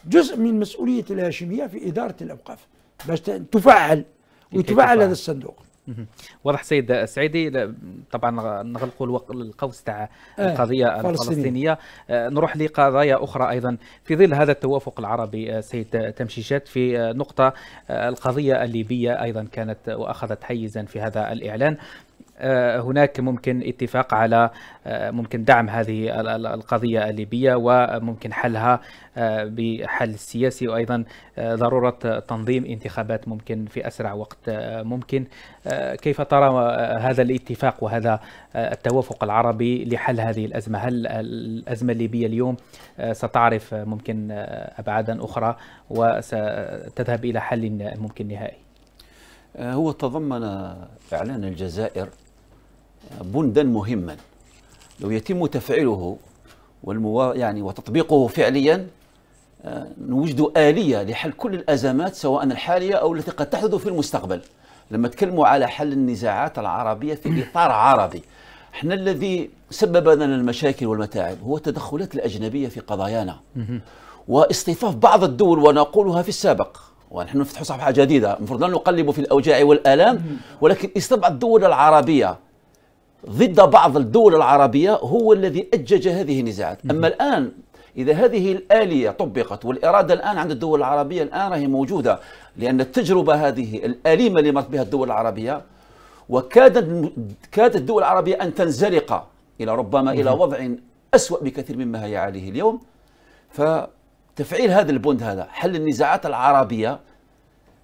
Speaker 5: جزء من مسؤولية الهاشمية في إدارة الأوقاف باش تفعل ويتباع هذا الصندوق
Speaker 1: واضح سيد السعيدي طبعا نغلقوا القوس تاع آه، القضيه الفلسطينيه آه، نروح لقضايا اخرى ايضا في ظل هذا التوافق العربي آه، سيد تمشيشات في نقطه القضيه الليبيه ايضا كانت واخذت حيزا في هذا الاعلان آه، هناك ممكن اتفاق على آه، ممكن دعم هذه القضية الليبية وممكن حلها آه، بحل سياسي وأيضا ضرورة تنظيم انتخابات ممكن في أسرع وقت ممكن كيف ترى هذا الاتفاق وهذا التوافق العربي لحل هذه الأزمة هل الأزمة الليبية اليوم ستعرف ممكن أبعادا أخرى وستذهب إلى حل ممكن نهائي هو تضمن إعلان الجزائر بندا مهما لو يتم
Speaker 6: تفعيله والموا يعني وتطبيقه فعليا آه، نوجد آلية لحل كل الأزمات سواء الحالية أو التي قد تحدث في المستقبل لما تكلموا على حل النزاعات العربية في إطار عربي احنا الذي سبب لنا المشاكل والمتاعب هو التدخلات الأجنبية في قضايانا واستيفاف بعض الدول ونقولها في السابق ونحن نفتح صفحة جديدة المفروض لا نقلب في الأوجاع والآلام ولكن استبعد الدول العربية ضد بعض الدول العربية هو الذي أجج هذه النزاعات أما الآن إذا هذه الآلية طبقت والإرادة الآن عند الدول العربية الآن راهي موجودة لأن التجربة هذه الأليمة اللي مرت بها الدول العربية وكادت كادت الدول العربية أن تنزلق إلى ربما إلى وضع أسوأ بكثير مما هي عليه اليوم فتفعيل هذا البند هذا حل النزاعات العربية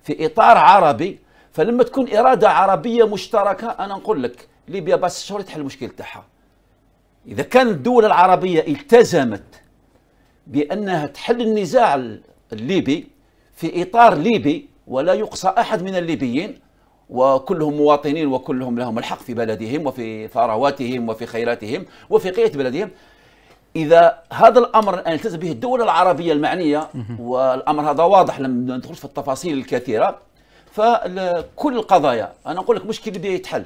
Speaker 6: في إطار عربي فلما تكون إرادة عربية مشتركة أنا نقول لك ليبيا بس شهور تحل المشكل تاعها اذا كان الدول العربيه التزمت بانها تحل النزاع الليبي في اطار ليبي ولا يقصى احد من الليبيين وكلهم مواطنين وكلهم لهم الحق في بلدهم وفي ثرواتهم وفي خيراتهم وفي قية بلدهم إذا هذا الأمر الآن التزم به الدول العربية المعنية والأمر هذا واضح لم ندخل في التفاصيل الكثيرة فكل القضايا أنا أقول لك مشكل ليبيا يتحل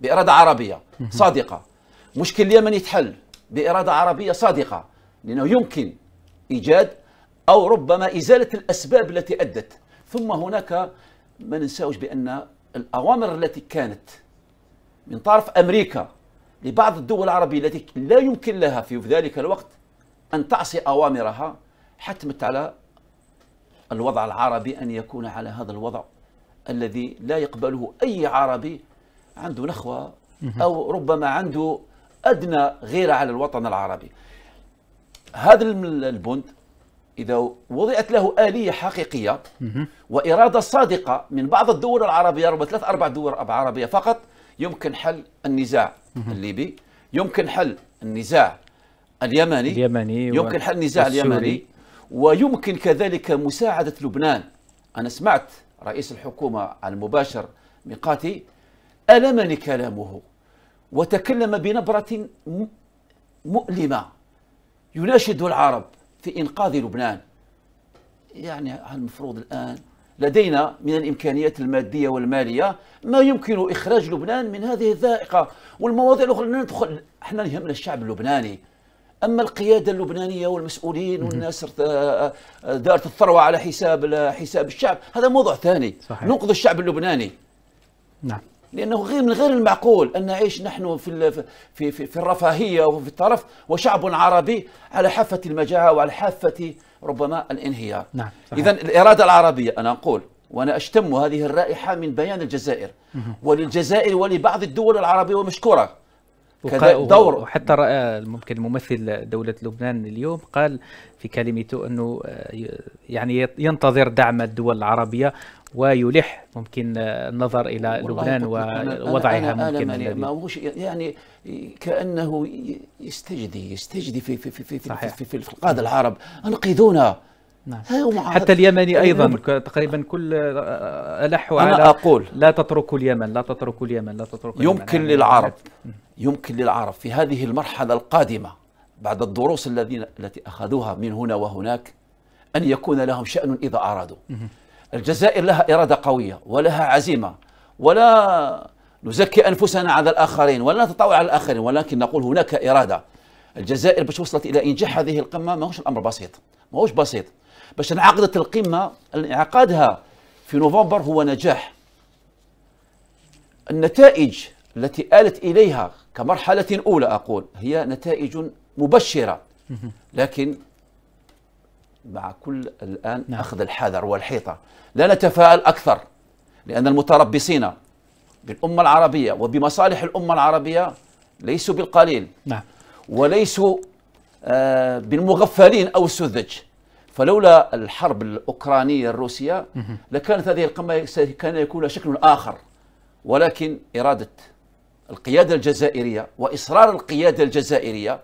Speaker 6: بإرادة عربية صادقة مشكل اليمن يتحل بإرادة عربية صادقة لأنه يمكن إيجاد أو ربما إزالة الأسباب التي أدت ثم هناك ما ننساوش بأن الأوامر التي كانت من طرف أمريكا لبعض الدول العربية التي لا يمكن لها في ذلك الوقت أن تعصي أوامرها حتمت على الوضع العربي أن يكون على هذا الوضع الذي لا يقبله أي عربي عنده نخوة أو ربما عنده أدنى غيرة على الوطن العربي هذا البند إذا وضعت له آلية حقيقية وإرادة صادقة من بعض الدول العربية ربما ثلاث أربع دول عربية فقط يمكن حل النزاع الليبي يمكن حل النزاع اليمني, اليمني يمكن حل النزاع اليمني ويمكن كذلك مساعدة لبنان أنا سمعت رئيس الحكومة المباشر ميقاتي ألمني كلامه وتكلم بنبرة مؤلمة يناشد العرب في إنقاذ لبنان يعني المفروض الآن لدينا من الإمكانيات المادية والمالية ما يمكن إخراج لبنان من هذه الذائقة والمواضيع الأخرى ندخل احنا يهمنا الشعب اللبناني أما القيادة اللبنانية والمسؤولين والناس آه، آه، دارت الثروة على حساب آه، حساب الشعب هذا موضوع ثاني صحيح. ننقذ الشعب اللبناني نعم لانه غير من غير المعقول ان نعيش نحن في في في, في الرفاهيه وفي الترف وشعب عربي على حافه المجاعه وعلى حافه ربما الانهيار. نعم اذا الاراده العربيه انا اقول وانا اشتم هذه الرائحه من بيان الجزائر وللجزائر ولبعض الدول العربيه ومشكوره
Speaker 1: دور وحتى رأى ممكن ممثل دولة لبنان اليوم قال في كلمته أنه آه، يعني ينتظر دعم الدول العربية ويلح ممكن آه، النظر الى لبنان ووضعها أنا ممكن يعني أنا ما
Speaker 6: هوش يعني كانه يستجدي يستجدي في في في في, في, في, في, في القاده العرب انقذونا نعم. حتى اليمني ايضا
Speaker 1: تقريبا كل آه، آه، الحوا على أنا اقول لا تتركوا اليمن لا تتركوا اليمن لا تتركوا يمكن اليمن. يعني للعرب يمكن للعرب في هذه المرحله
Speaker 6: القادمه بعد الدروس الذين التي اخذوها من هنا وهناك ان يكون لهم شان اذا ارادوا الجزائر لها إرادة قوية ولها عزيمة ولا نزكي أنفسنا على الآخرين ولا نتطاوع على الآخرين ولكن نقول هناك إرادة الجزائر باش وصلت إلى إنجاح هذه القمة ماهوش الأمر بسيط ماهوش بسيط باش انعقدت القمة انعقادها في نوفمبر هو نجاح النتائج التي آلت إليها كمرحلة أولى أقول هي نتائج مبشرة لكن مع كل الآن نعم. أخذ الحذر والحيطة لا نتفائل أكثر لأن المتربصين بالأمة العربية وبمصالح الأمة العربية ليسوا بالقليل نعم. وليسوا آه بالمغفلين أو السذج فلولا الحرب الأوكرانية الروسية لكانت هذه القمة كان يكون شكل آخر ولكن إرادة القيادة الجزائرية وإصرار القيادة الجزائرية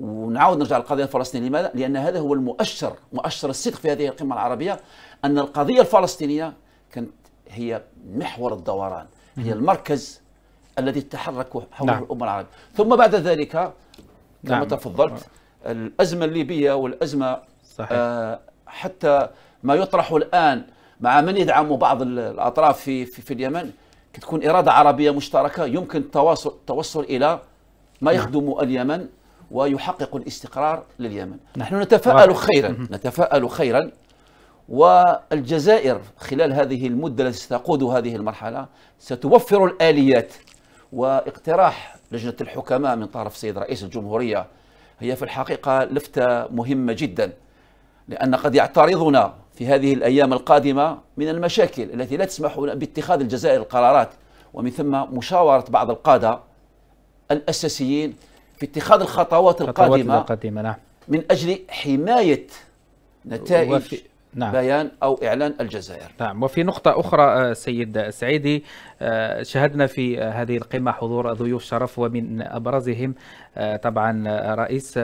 Speaker 6: ونعاود نرجع للقضيه الفلسطينيه لماذا؟ لان هذا هو المؤشر مؤشر الصدق في هذه القمه العربيه ان القضيه الفلسطينيه كانت هي محور الدوران هي المركز الذي تحرك حوله نعم. الامه العربيه ثم بعد ذلك كما نعم. تفضلت الازمه الليبيه والازمه صحيح. آه حتى ما يطرح الان مع من يدعم بعض الاطراف في في, في اليمن تكون اراده عربيه مشتركه يمكن التواصل التوصل الى ما نعم. يخدم اليمن ويحقق الاستقرار لليمن نحن نتفائل خيرا نتفائل خيرا والجزائر خلال هذه المدة التي ستقود هذه المرحلة ستوفر الآليات واقتراح لجنة الحكماء من طرف سيد رئيس الجمهورية هي في الحقيقة لفتة مهمة جدا لأن قد يعترضنا في هذه الأيام القادمة من المشاكل التي لا تسمح باتخاذ الجزائر القرارات ومن ثم مشاورة بعض القادة الأساسيين في اتخاذ الخطوات
Speaker 1: القادمة, القادمة نعم.
Speaker 6: من أجل حماية نتائج وفي... نعم. بيان أو إعلان الجزائر
Speaker 1: نعم وفي نقطة أخرى آه، سيد سعيدي آه، شهدنا في آه، هذه القمة حضور ضيوف شرف ومن أبرزهم طبعا رئيس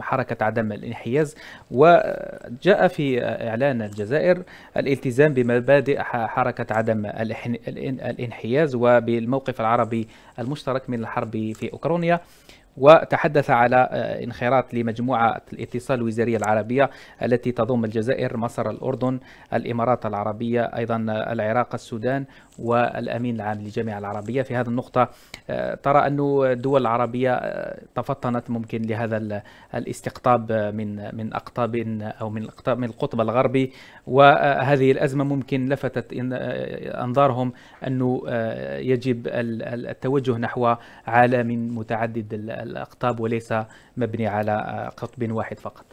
Speaker 1: حركة عدم الانحياز وجاء في إعلان الجزائر الالتزام بمبادئ حركة عدم الانحياز وبالموقف العربي المشترك من الحرب في أوكرانيا وتحدث على آه، انخراط لمجموعة الاتصال الوزارية العربية التي تضم الجزائر، مصر، الأردن، الإمارات العربية، أيضا آه، العراق، السودان والأمين العام للجامعة العربية في هذه النقطة آه، ترى أن الدول العربية آه، تفطنت ممكن لهذا الاستقطاب من من أقطاب أو من اقطاب من القطب الغربي وهذه الأزمة ممكن لفتت آه، أنظارهم أنه يجب التوجه نحو عالم متعدد الأقطاب وليس مبني على قطب واحد فقط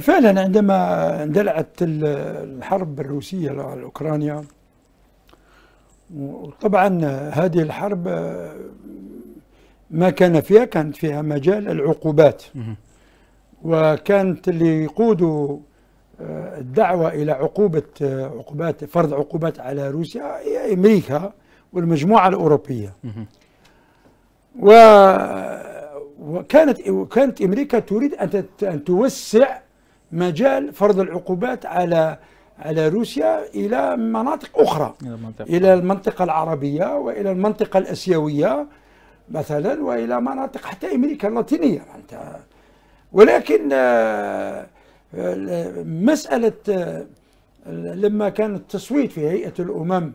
Speaker 5: فعلا عندما اندلعت الحرب الروسية على أوكرانيا وطبعا هذه الحرب آه، ما كان فيها كانت فيها مجال العقوبات وكانت اللي يقودوا آه، الدعوة إلى عقوبة آه، عقوبات فرض عقوبات على روسيا هي أمريكا والمجموعة الأوروبية و وكانت وكانت أمريكا تريد أن توسع مجال فرض العقوبات على على روسيا الى مناطق اخرى المنطقة. الى المنطقه العربيه والى المنطقه الاسيويه مثلا والى مناطق حتى امريكا اللاتينيه ولكن آه، آه، مساله آه، لما كان التصويت في هيئه الامم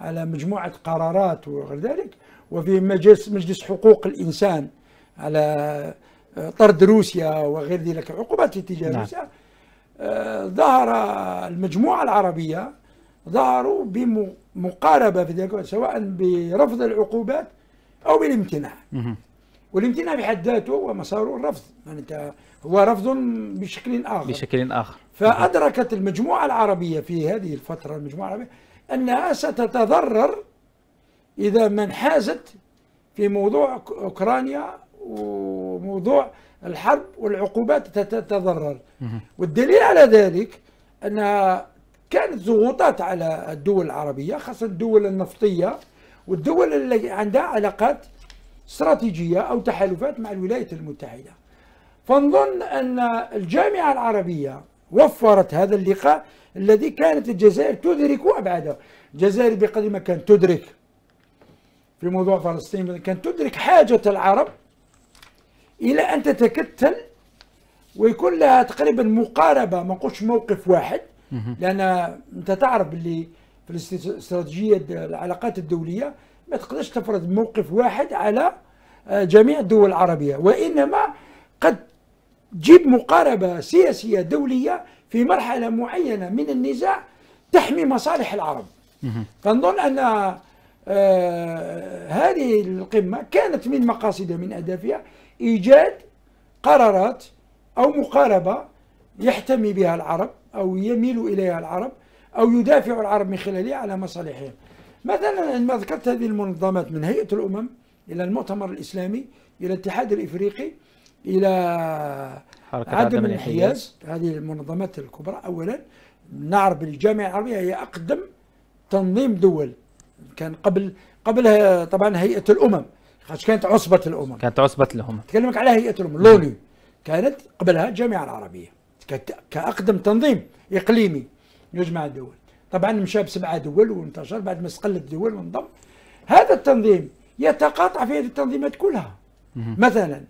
Speaker 5: على مجموعه قرارات وغير ذلك وفي مجلس مجلس حقوق الانسان على طرد روسيا وغير ذلك عقوبات تجاه نعم. روسيا ظهر المجموعة العربية ظهروا بمقاربة في ذلك سواء برفض العقوبات أو بالامتناع والامتناع بحد ذاته هو مسار الرفض يعني انت هو رفض بشكل آخر
Speaker 1: بشكل آخر
Speaker 5: فأدركت المجموعة العربية في هذه الفترة المجموعة العربية أنها ستتضرر إذا ما انحازت في موضوع أوكرانيا وموضوع الحرب والعقوبات تتضرر والدليل على ذلك أنها كانت ضغوطات على الدول العربية خاصة الدول النفطية والدول اللي عندها علاقات استراتيجية أو تحالفات مع الولايات المتحدة فنظن أن الجامعة العربية وفرت هذا اللقاء الذي كانت الجزائر تدرك أبعاده الجزائر بقدر ما كانت تدرك في موضوع فلسطين كانت تدرك حاجة العرب الى ان تتكتل ويكون لها تقريبا مقاربه ما نقولش موقف واحد لان انت تعرف باللي في الاستراتيجيه العلاقات الدوليه ما تقدرش تفرض موقف واحد على آه، جميع الدول العربيه وانما قد تجيب مقاربه سياسيه دوليه في مرحله معينه من النزاع تحمي مصالح العرب فنظن ان آه، هذه القمه كانت من مقاصدها من اهدافها إيجاد قرارات أو مقاربة يحتمي بها العرب أو يميل إليها العرب أو يدافع العرب من خلالها على مصالحهم مثلا عندما ذكرت هذه المنظمات من هيئة الأمم إلى المؤتمر الإسلامي إلى الاتحاد الإفريقي إلى حركة عدم, الانحياز هذه المنظمات الكبرى أولا نعرف بالجامعة العربية هي أقدم تنظيم دول كان قبل قبلها طبعا هيئة الأمم كانت عصبة الأمم
Speaker 1: كانت عصبة الأمم
Speaker 5: تكلمك على هيئة الأمم لوني كانت قبلها الجامعة العربية كأقدم تنظيم إقليمي يجمع الدول طبعا مشى بسبعة دول وانتشر بعد ما استقلت الدول وانضم هذا التنظيم يتقاطع في هذه التنظيمات كلها مم. مثلا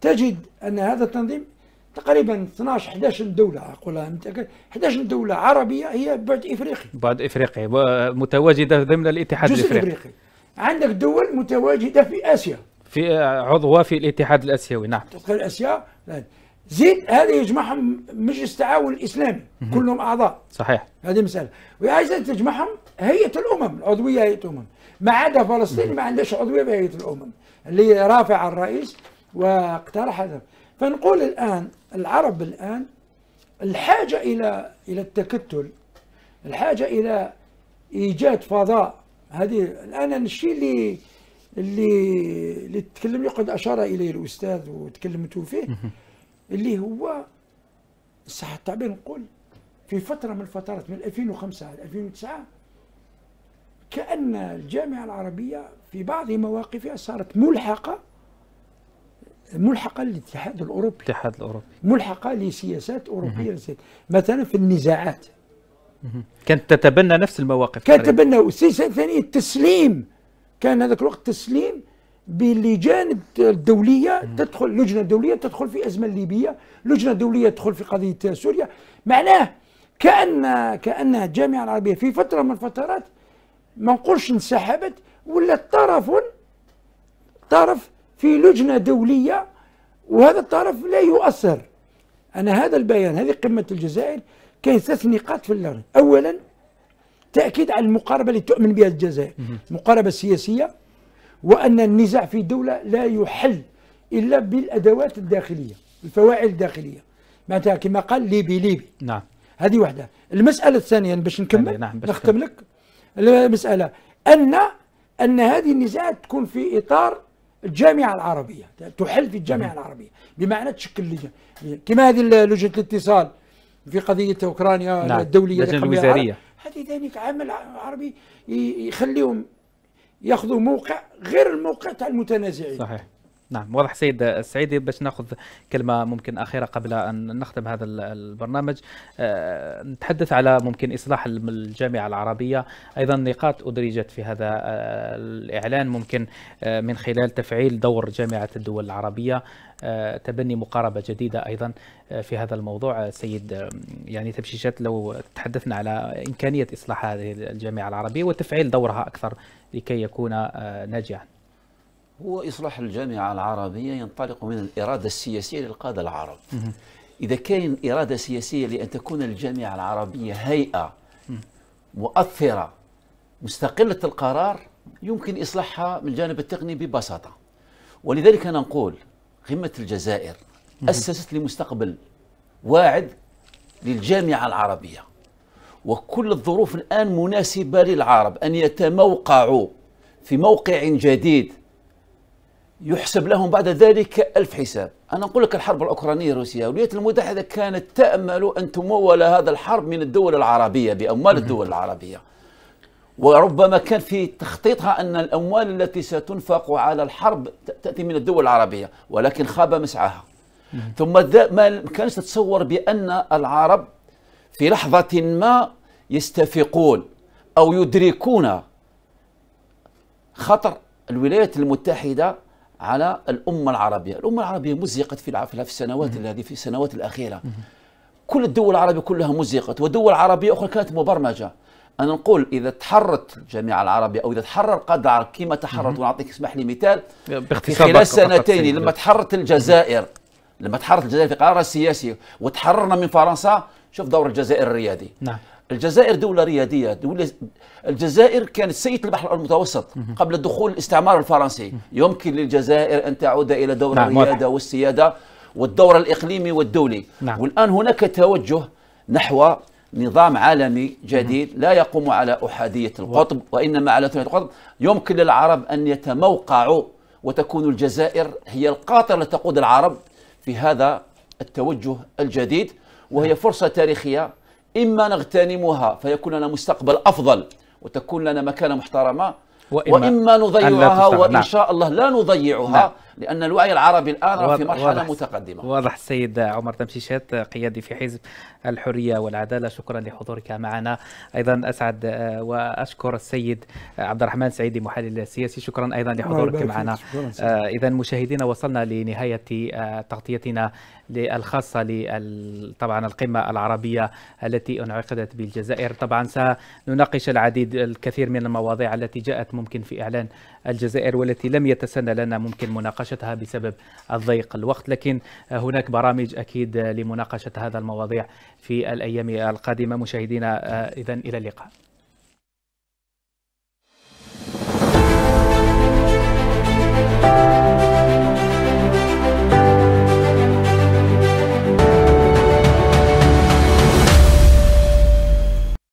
Speaker 5: تجد أن هذا التنظيم تقريبا 12 11 دولة أقولها 11 دولة عربية هي بعد إفريقي
Speaker 1: بعد إفريقي متواجدة ضمن الاتحاد الإفريقي الإفريقي
Speaker 5: عندك دول متواجده في اسيا
Speaker 1: في عضوه في الاتحاد الاسيوي نعم
Speaker 5: الاتحاد الاسيا زيد هذا يجمعهم مجلس التعاون الاسلامي كلهم اعضاء صحيح هذه مساله وعايزه تجمعهم هيئه الامم العضويه هيئه الامم ما عدا فلسطين ما عندهاش عضويه بهيئه الامم اللي رافع الرئيس واقترح هذا فنقول الان العرب الان الحاجه الى الى التكتل الحاجه الى ايجاد فضاء هذه الان الشيء اللي اللي اللي تكلم قد اشار اليه الاستاذ وتكلمتوا فيه اللي هو صح التعبير نقول في فتره من الفترات من 2005 ل 2009 كان الجامعه العربيه في بعض مواقفها صارت ملحقه ملحقه للاتحاد الاوروبي الاتحاد الاوروبي ملحقه لسياسات اوروبيه مثلا في النزاعات
Speaker 1: كانت تتبنى نفس المواقف كانت تتبنى
Speaker 5: والسياسه الثانيه التسليم كان هذاك الوقت تسليم بلجان الدوليه تدخل لجنه دوليه تدخل في ازمه ليبيه لجنه دوليه تدخل في قضيه سوريا معناه كان كان الجامعه العربيه في فتره من الفترات ما نقولش انسحبت ولا طرف طرف في لجنه دوليه وهذا الطرف لا يؤثر انا هذا البيان هذه قمه الجزائر كاين ثلاث نقاط في اللغة أولا تأكيد على المقاربة اللي تؤمن بها الجزائر مقاربة سياسية وأن النزاع في الدولة لا يحل إلا بالأدوات الداخلية الفواعل الداخلية معناتها كما قال ليبي ليبي نعم هذه واحدة المسألة الثانية باش نكمل نعم باش نختم لك المسألة أن أن هذه النزاعات تكون في إطار الجامعة العربية تحل في الجامعة العربية بمعنى تشكل لجنة كما هذه لجنة الاتصال في قضيه اوكرانيا
Speaker 1: نعم. الدوليه اللجنه الوزاريه
Speaker 5: هذه ذلك عمل عربي يخليهم ياخذوا موقع غير الموقع تاع المتنازعين
Speaker 1: صحيح نعم واضح سيد السعيدي باش ناخذ كلمه ممكن اخيره قبل ان نختم هذا البرنامج آه، نتحدث على ممكن اصلاح الجامعه العربيه ايضا نقاط ادرجت في هذا آه، الاعلان ممكن آه، من خلال تفعيل دور جامعه الدول العربيه آه، تبني مقاربه جديده ايضا آه، في هذا الموضوع آه، سيد يعني تبشيشات لو تحدثنا على امكانيه اصلاح هذه الجامعه العربيه وتفعيل دورها اكثر لكي يكون ناجعا.
Speaker 6: هو اصلاح الجامعه العربيه ينطلق من الاراده السياسيه للقاده العرب. اذا كان اراده سياسيه لان تكون الجامعه العربيه هيئه مؤثره مستقله القرار يمكن اصلاحها من الجانب التقني ببساطه. ولذلك نقول قمة الجزائر أسست لمستقبل واعد للجامعة العربية وكل الظروف الآن مناسبة للعرب أن يتموقعوا في موقع جديد يحسب لهم بعد ذلك ألف حساب أنا أقول لك الحرب الأوكرانية الروسية الولايات المتحدة كانت تأمل أن تمول هذا الحرب من الدول العربية بأموال الدول العربية وربما كان في تخطيطها أن الأموال التي ستنفق على الحرب تأتي من الدول العربية ولكن خاب مسعاها ثم ما كانش تتصور بأن العرب في لحظة ما يستفيقون أو يدركون خطر الولايات المتحدة على الأمة العربية الأمة العربية مزقت في في السنوات هذه في السنوات الأخيرة كل الدول العربية كلها مزقت ودول عربية أخرى كانت مبرمجة انا نقول اذا تحررت الجامعه العربيه او اذا تحرر القادة العرب كما تحررت ونعطيك اسمح لي مثال
Speaker 3: باختصار خلال سنتين لما تحررت
Speaker 6: الجزائر لما تحررت الجزائر في قرار سياسي وتحررنا من فرنسا شوف دور الجزائر الريادي نعم الجزائر دولة ريادية دولة الجزائر كانت سيدة البحر المتوسط قبل دخول الاستعمار الفرنسي يمكن للجزائر أن تعود إلى دور نعم الريادة والسيادة والدور الإقليمي والدولي نعم. والآن هناك توجه نحو نظام عالمي جديد لا يقوم على أحادية القطب وإنما على ثنائية القطب يمكن للعرب أن يتموقعوا وتكون الجزائر هي القاطرة التي تقود العرب في هذا التوجه الجديد وهي نعم. فرصة تاريخية إما نغتنمها فيكون لنا مستقبل أفضل وتكون لنا مكانة محترمة وإما, وإما نضيعها وإن شاء الله لا نضيعها نعم. لأن الوعي العربي الآن في مرحلة واضح متقدمة
Speaker 1: واضح السيد عمر تمشيشات قيادي في حزب الحرية والعدالة شكرا لحضورك معنا أيضا أسعد آه، وأشكر السيد عبد الرحمن سعيدي محلل السياسي شكرا أيضا لحضورك معنا آه، إذا مشاهدينا وصلنا لنهاية آه، تغطيتنا الخاصة طبعا القمة العربية التي انعقدت بالجزائر طبعا سنناقش العديد الكثير من المواضيع التي جاءت ممكن في إعلان الجزائر والتي لم يتسنى لنا ممكن مناقشتها بسبب الضيق الوقت لكن هناك برامج أكيد لمناقشة هذا المواضيع في الأيام القادمة مشاهدينا آه، إذا إلى اللقاء